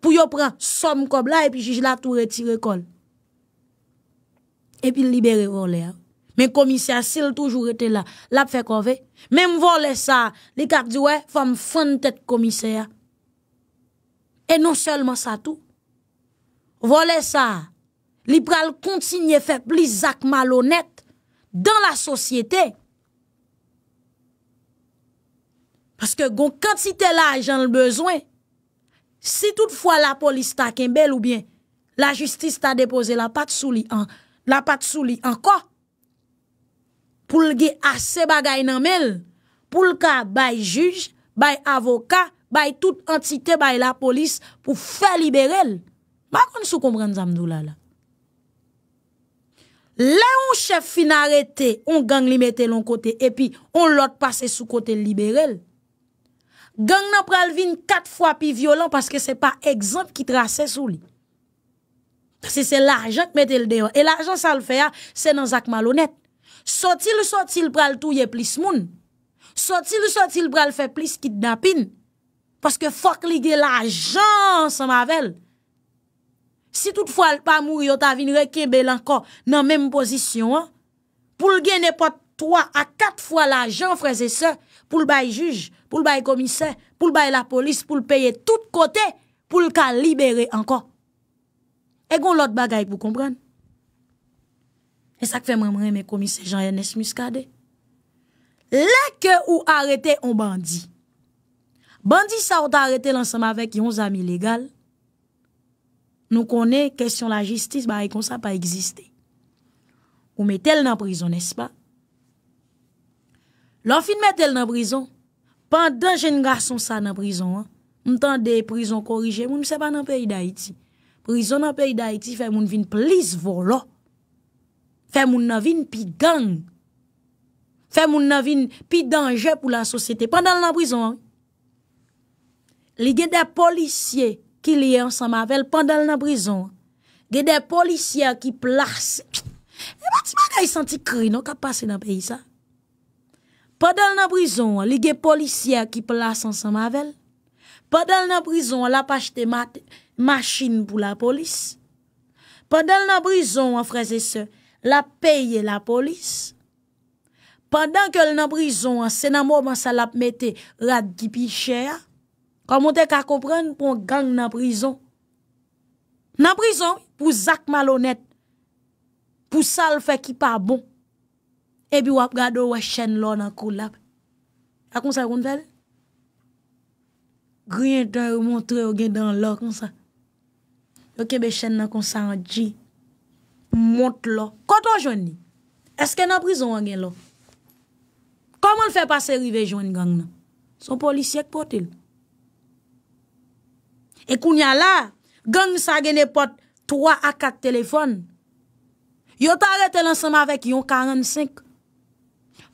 Pour yon prend somme kob là et puis juge la tout retire kol. Et puis libérer voleur. Hein. men komisya sil toujou ete la, la pfe kove, men mwole sa, li kak diwe, fam fon tete komisya, e non selman sa tou, wole sa, li pral kontinye fe pli zak malonet, dan la sosyete, paske goun kantite la, jan l bezwen, si toutfwa la polis ta ken bel ou bien, la justis ta depose la pat sou li, la pat sou li anko, pour le assez bagay nan mel, pour le cas bay juge, bay avocat, bay toute entité, bay la police, pour faire libérer. Ma kon sou comprendre Zamdou là là. Là on chef fin arrêté, on gang li mette l'on côté et puis on l'autre passe sous côté libérer. Gang nan pral vin 4 fois plus violent parce que c'est pas exemple qui trace sous lui. Parce que c'est l'argent qui mette le dehors et l'argent ça le fait c'est dans zak malhonnête. Sotil, sotil pral touye plis moun. Sotil, sotil pral fe plis kidnapin. Paske fok li ge la jan sa mavel. Si tout fwa l pa mou yo ta vin rekebel anko nan menm posisyon an, pou l gen ne pat 3 a 4 fwa la jan freze se, pou l bay juj, pou l bay komise, pou l bay la polis, pou l peye tout kote, pou l ka libere anko. Egon lot bagay pou kompran. E sa ke fè mè mè mè mè komi se jan yon nes muskade. Le ke ou arete on bandi. Bandi sa ou ta arete lansama vek yon zami legal. Nou konè, kèsyon la jistis, ba yon sa pa egziste. Ou mè tel nan prizon, nes pa? Lan fin mè tel nan prizon, pandan jen garson sa nan prizon an, mè tan de prizon korije, mè mè se pa nan peyi da iti. Prizon nan peyi da iti, fè mè mè vin plis volo. Fè moun navin pi gang. Fè moun navin pi danje pou la sosyete. Pan dal nan brison an. Li ge de policye ki liye an san mavel. Pan dal nan brison an. Ge de policye ki plase. E eh mati man gayi santi kri nou ka pase nan peyi sa. Pan dal nan brison an. Li ge policye ki plase an san mavel. Pan dal nan brison an. La pa chete machine pou la polis. Pan dal nan brison an. Freze se. Pan dal nan brison an. La peye la polis. Pandan ke l nan prizon an, se nan mou man sal ap mette rat gipi chè ya, kwa moun te kakopren pou an gang nan prizon. Nan prizon pou zak malonet. Pou sal fe ki pa bon. Ebi wap gado wè chen lò nan kou lap. A kon sa yon tel? Grien te yon montre yon gen dan lò kon sa. Yon kebe chen nan kon sa an di. Yon kebe chen nan kon sa an di. Mont lo. Koto jwen ni? Eske nan brison wengen lo? Koman fè pase rive jwen gang nan? Son polisyek potel. E kounya la, gang sa gen ne pot 3 a 4 telefon. Yo ta rete lansama avèk yon 45.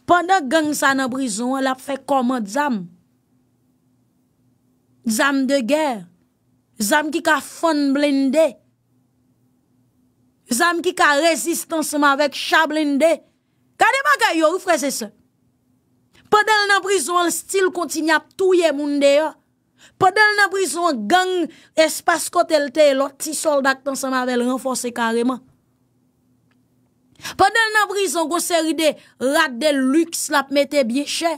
Pwanda gang sa nan brison, el ap fè koma dzam. Dzam de ger. Dzam ki ka fon blendè. Zanm ki ka rezistansman vek chablin de. Kade pa kayo ou freze se? Pa del nan prizon an stil konti nyap touye moun de yo. Pa del nan prizon gang espas kotel te, loti soldak tan san avèl renfose kareman. Pa del nan prizon gosèri de, rat de lüks lap metè bieche.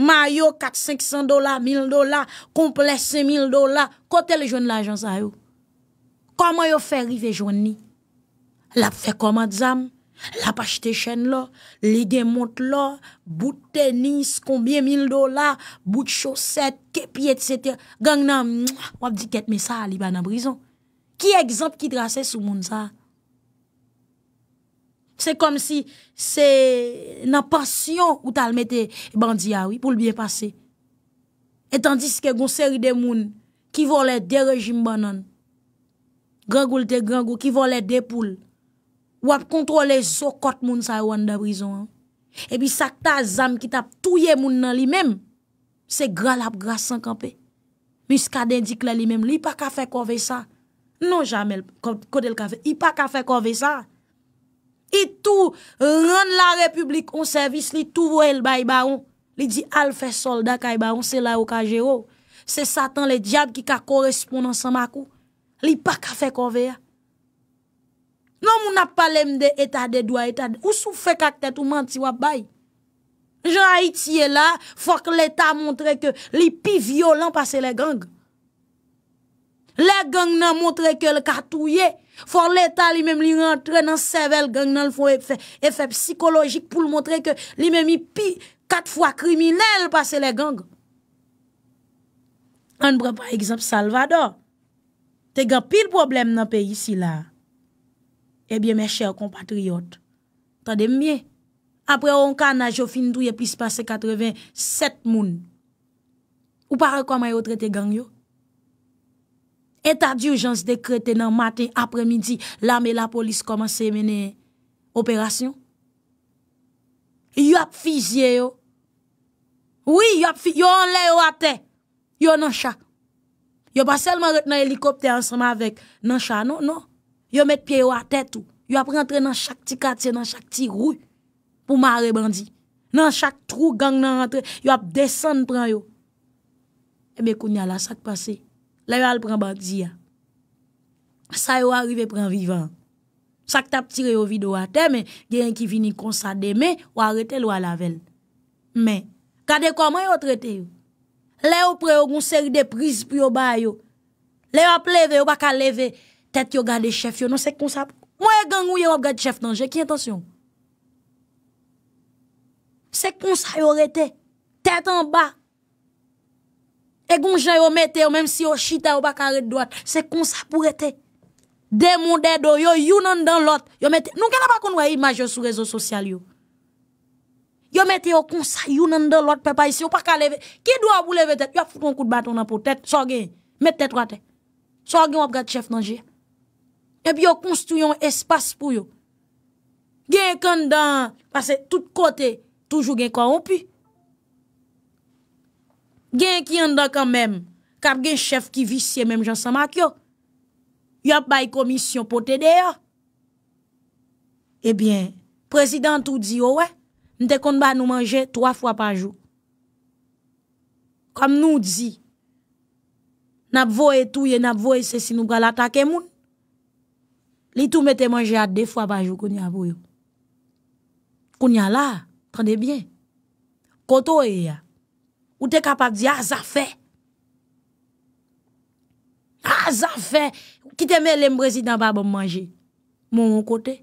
Mayo kat 500 dola, 1000 dola, komple se 1000 dola, kotel joun la jansayou. Koman yo fè rive joun ni? Lap fè komadzam? Lap achete chen lo? Lige mont lo? Bout tenis? Koumbye mil dola? Bout choset? Kepi et sete? Gang nan mwap diket me sa li ba nan brison? Ki ekzamp ki drase sou moun sa? Se kom si se nan pasyon ou talmete bandiya wii pou l biye pase. Etan diske goun seri de moun ki volet de rejim banan. Grangou lte grangou ki vo le depoul. Wap kontrole so kot moun sa yon da brison an. Ebi sakta zam ki tap touye moun nan li mem. Se gral ap gras sankanpe. Mis ka dindik la li mem. Li pa kafe kove sa. Non jamel kode lkafe. Li pa kafe kove sa. I tou ron la republikon servis li tou vo el bay baron. Li di alfe solda kay baron se la ou kajero. Se satan le diad ki ka korespondan sa makou. Li pa ka fe konve ya. Non moun ap pale mde etade, dwa etade. O sou fe kak tete ou manti wap bay? Jean Haïti e la, fòk l'Etat montre ke li pi violent pase le gang. Le gang nan montre ke l'kartouye, fòk l'Etat li mèm li rentre nan sevel gang nan l'fòk efèp, efèp psikologik pou l'montre ke li mèm li pi kat fwa kriminelle pase le gang. An bre pa ekzamp Salvador, te gen pil problem nan pe yisi la, ebyen men chè ou kompatriot, ta demye, apre ou anka na jo finidou, e plis pase 87 moun, ou para kwa mayot rete gang yo? Eta di urjans dekrete nan maten, apre midi, la men la polis komanse menen operasyon? Yo ap fizye yo? Oui, yo ap fizye, yo anle yo ate, yo nan chak, Yo pa selman ret nan helikopte ansama vek nan chanon, non. Yo met pye yo a tèt ou. Yo ap rentre nan chak ti katye, nan chak ti rouy pou mare bandi. Nan chak trou gang nan rentre, yo ap desen pran yo. Ebe kounya la sak pase. La yo al pran bandi ya. Sa yo arive pran vivan. Sak tap tire yo vide yo a tè, men gen ki vini konsa deme, yo a rete lo a lavel. Men, kade koman yo trete yo? Le ou pre ou goun seri de priz pou yo ba yo. Le ou ap leve ou baka leve. Tet yo gade chef yo. Non se kon sa pou. Mwen e gangou yo ap gade chef tanje. Ki intasyon? Se kon sa yo rete. Tet an ba. E goun jay yo mete yo. Mem si yo chita yo baka rete do at. Se kon sa pou rete. De moun de do yo. You nan dan lot. Yo mete. Nou ken apakoun wè imaj yo sou rezo sosyal yo. Yon mette yon konsay yon nan do lot pepa yisi. Yon pa ka leve. Ki do a bou leve tet? Yon foute yon kout baton nan pou tet. So gen, mette tet wate. So gen wap gade chef nan je. E bi yon konstuyon espas pou yon. Gen kanda, pase tout kote, toujou gen kwa ou pi. Gen ki yon da kanmem, kap gen chef ki visye menm jansan mak yon. Yon bay komisyon potede yon. E bi yon president ou di yon wey. Nte kon ba nou manje 3 fwa pa jou. Kom nou di, nap voye touye, nap voye se si nou gala take moun. Li tou mette manje a 2 fwa pa jou koun ya voyou. Koun ya la, kande bien. Koto e ya. Ou te kapak di, aza ah, fe. Aza ah, fe. Ki te me lembrezi nan ba bon ba manje. Moun kote.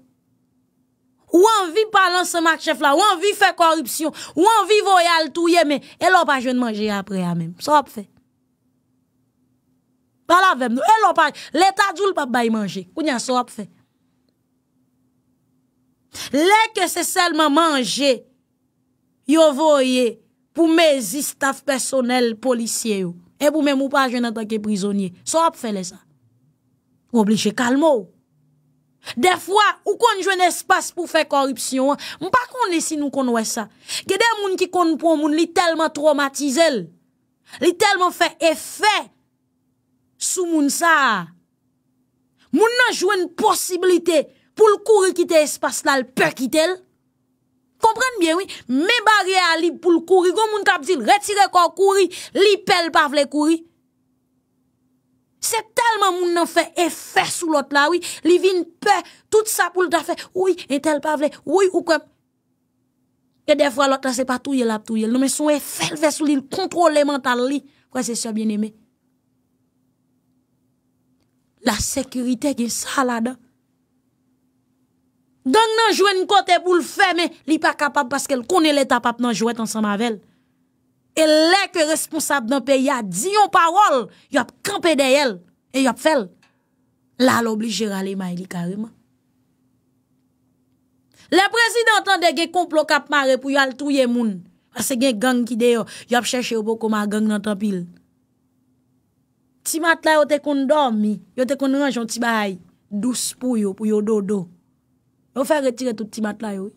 Ou an vi palan se mak chef la, ou an vi fe korupsyon, ou an vi voyal tou ye men, e lò pa jwen manje apre a men. So ap fe. Palan vemen nou, e lò pa jwen manje. Lè ta djoul pa bay manje, kou nyan so ap fe. Lè ke se selman manje, yo voye pou mezi staf personel polisye yo, e pou me mou pa jwen an tanke prizonye. So ap fe le sa. Oblije kalmo yo. De fwa, ou kon jwen espas pou fè korupsyon, mwen pa kon esin ou kon wè sa. Kede moun ki kon pou moun li telman traumatize l, li telman fè efè sou moun sa. Moun nan jwen posibilite pou l kouri kite espas nan l pe kite l. Komprende bien, oui? Me barye a li pou l kouri, kon moun kap zil retire kon kouri, li pel pa vle kouri. Se telman moun nan fè, e fè sou lot la wè, li vin pè, tout sa pou l'da fè, wè, e tel pa vle, wè, ou kèp. E defwa lot la se pa touye la, touye la, nou men sou e fè l'fè sou li, l'kontrole mental li, kwa se sè bienemè. La sekurite ki salada. Don nan jwè nkote pou l'fè, men, li pa kapap, paske l'kone l'eta pap nan jwè tan sa mavel. e lèk responsab nan peyi a di yon parol, yop kranpe de yel, e yop fel, la l'oblige rale ma yli kareman. Le prezident an de gen konplo kap mare pou yal touye moun, a se gen gang ki de yo, yop chèche yo pou koma gang nan tapil. Ti mat la yo te kon dormi, yo te kon nanjou ti bay, dou spou yo pou yo dodo. Yo fè retire tout ti mat la yo.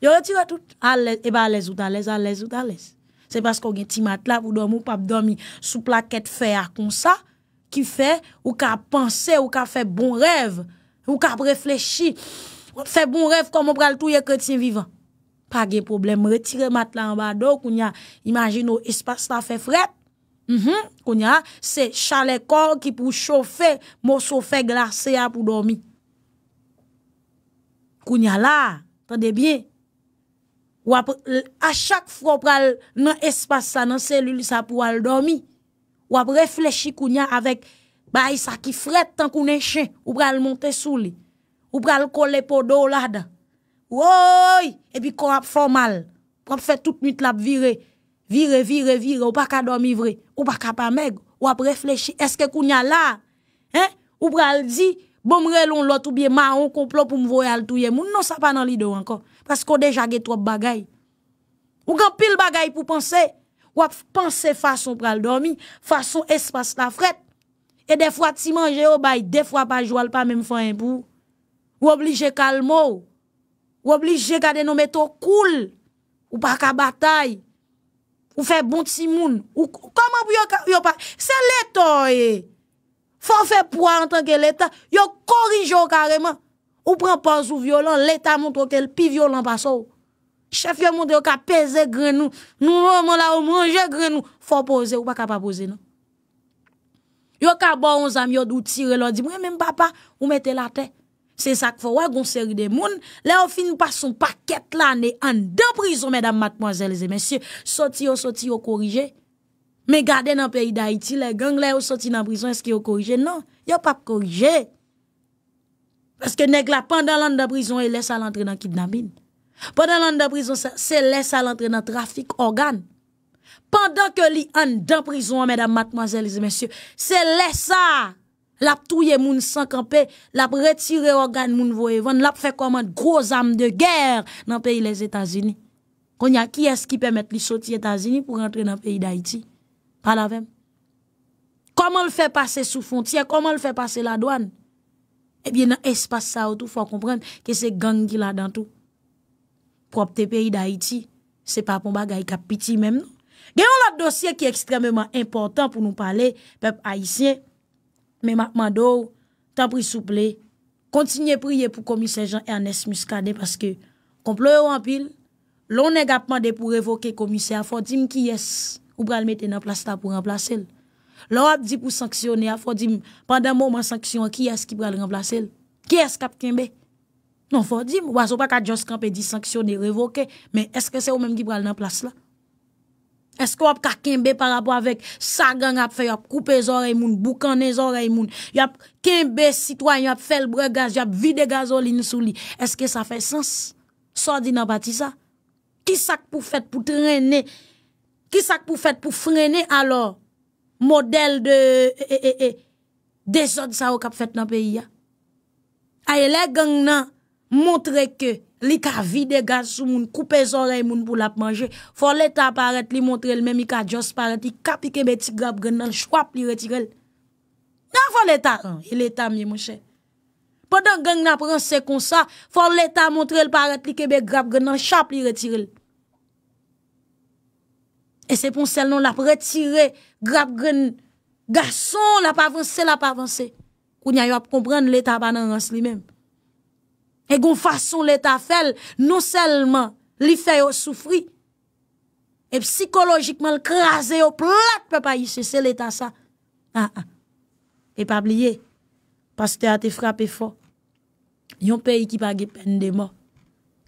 Yo retire tout. E ba alèz ou talèz, alèz ou talèz. Se pas kon gen ti matla pou dormi ou pap dormi sou plakèt fè a kon sa ki fè ou ka pansè ou ka fè bon rêv ou ka breflechi ou fè bon rêv kon moun pral tou ye kè ti vivan. Pa gen problem. Retire matla an ba do koun ya imagine ou espas ta fè fred. Mm-hmm, koun ya se chale kor ki pou chou fè moun sou fè glase a pou dormi. Koun ya la, tade bien. ou à chaque fois pral dans espace ça dans cellule ça pour aller dormir ou à réfléchir kounya avec bay ça qui frette tant qu'on est chien ou pral monter sous lui ou pral coller podo là-dedans Woy! et puis quand a fait mal pour faire toute nuit la virer virer virer virer ou pas ka dormir vrai ou pas ka pas maigre ou à réfléchir est-ce que kounya là hein ou pral dit bon relon l'autre ou bien marron complot pour me voyer al touyer moun non ça pas dans l'idée encore Pasko deja ge trop bagay. Ou gan pil bagay pou panse. Ou panse fason pral dormi. Fason espas la fret. E defwa ti manje yo bay. Defwa pa jwal pa menm fwa enpou. Ou oblije kalmou. Ou oblije gade nou meto koul. Ou paka batay. Ou fe bon ti moun. Ou koman pou yo pake. Se leto ye. Fwa fe pou an tanke leto. Yo korijo eh. kareman. Ou pren panzou violon, l'Etat moun trotel pi violon pa sa ou. Chef yon moun de non? yo ka peze grenou, nou moun la ou mwange grenou, fò pose ou pa ka pa pose nou. Yo ka ba on zamyot ou tire lò, di mwen mwen papa ou mette la te. Se sak fò wè goun seri de moun, lè ou fin pa son paket la ne an de prizon, mèdam matmòzèl zè mèsyè, soti yo soti yo korije. Mè gade nan peyi da iti, lè gang lè yo soti nan prizon, eski yo korije nan, yo pa korije. Pweske neg la pandan lan da prizon e lesa lan tre nan kidnamid. Pandan lan da prizon se lesa lan tre nan trafik organ. Pandan ke li an dan prizon, madame, mademoiselles et messieurs, se lesa. Lap touye moun sankanpe, lap retire organ moun voyevan, lap fe koman groz am de ger nan peyi les Etats-Unis. Kon ya ki eski pe met li soti Etats-Unis pou rentre nan peyi d'Haïti? Palavem. Koman l fe pase sou fontia, koman l fe pase la douane? Ebyen eh nan espas sa ou tou, fwa komprende, ke se gangi la dan tou. Prop te peyi da Haiti, se pa pomba gayi kapiti menm nou. Denyon la dosye ki ekstrememan important pou nou pale, pep Haitien, menman mandou, tanpri souple, kontinye priye pou komise Jean-Ernest Muscadet, paske komplo yo anpil, lon negap mande pou revoke komise Afon, di mki yes, ou pral mette nan plasta pou remplase el. Là, dit pour sanctionner, il faut dire, pendant un moment sanction, qui est-ce qui va le remplacer Qui est-ce qui va Non, il faut dire, on ne pas qu'à juste camper, dit sanctionner, révoquer, mais est-ce que c'est vous-même qui va le remplacer là est-ce qu'on le kembe par rapport avec sa gang a fait a couper les oreilles moun boucaner les oreilles moun y a citoyens, citoyen a fait le bruit gaz y a vidé gazoline sous lui est-ce que ça fait sens Sortir dans bâti ça qui que pour faire pour traîner qui que pour faire pour freiner alors Model de e, e, e, desod sa wak ap fet nan peyi ya Aye le geng nan montre ke li ka vide gaz sou moun, koupe zorey moun pou lap manje Fon leta paret li montre el, men mi ka jos paret, i kap i kebeti grab gen nan, chwap li retirel Nan fon leta, il leta miye monshe Poden geng nan prense kon sa, fon leta montre el paret li kebeti grab gen nan, chwap li retirel E se pon sel non l ap retire, grab gren, gason l ap avanse, l ap avanse. Ou nyan yo ap komprende l eta banan rans li menm. E gon fason l eta fel, non selman li fe yo soufri. E psikologikman l kreaze yo, plak pe pa yise, ah, se ah. l eta sa. Ha, ha. E pa bliye, pas te a te frape fo. Yon pe yi ki pa ge pen de mo,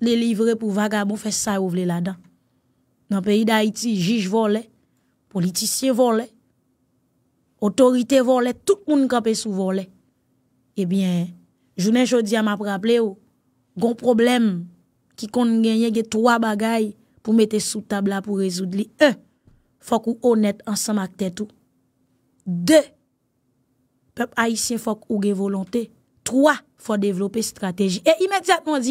li livre pou vagabon fe sa ou vle la dan. nan peyi da Haiti, jij volè, politisyen volè, otorite volè, tout moun kapè sou volè. Ebyen, eh jounen jodi a ma praple yo, gon problem ki kon genye ge 3 bagay pou metè sou tabla pou rezoud li. 1. Fok ou honèt ansamak tètou. 2. Pep Haitien fok ou ge volonté. 3. Fok devlopè strategi. E imediatman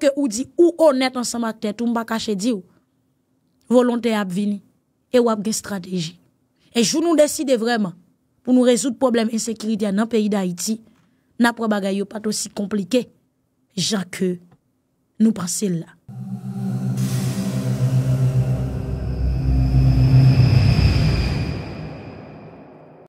ki ou di ou honèt ansamak tètou, mba kache di yo, volonté à venir et wap une stratégie. Et je nous décidons vraiment pour nous résoudre problème insécurité dans le pays d'Haïti, n'a pas de pas aussi compliqué, que nous pensons là.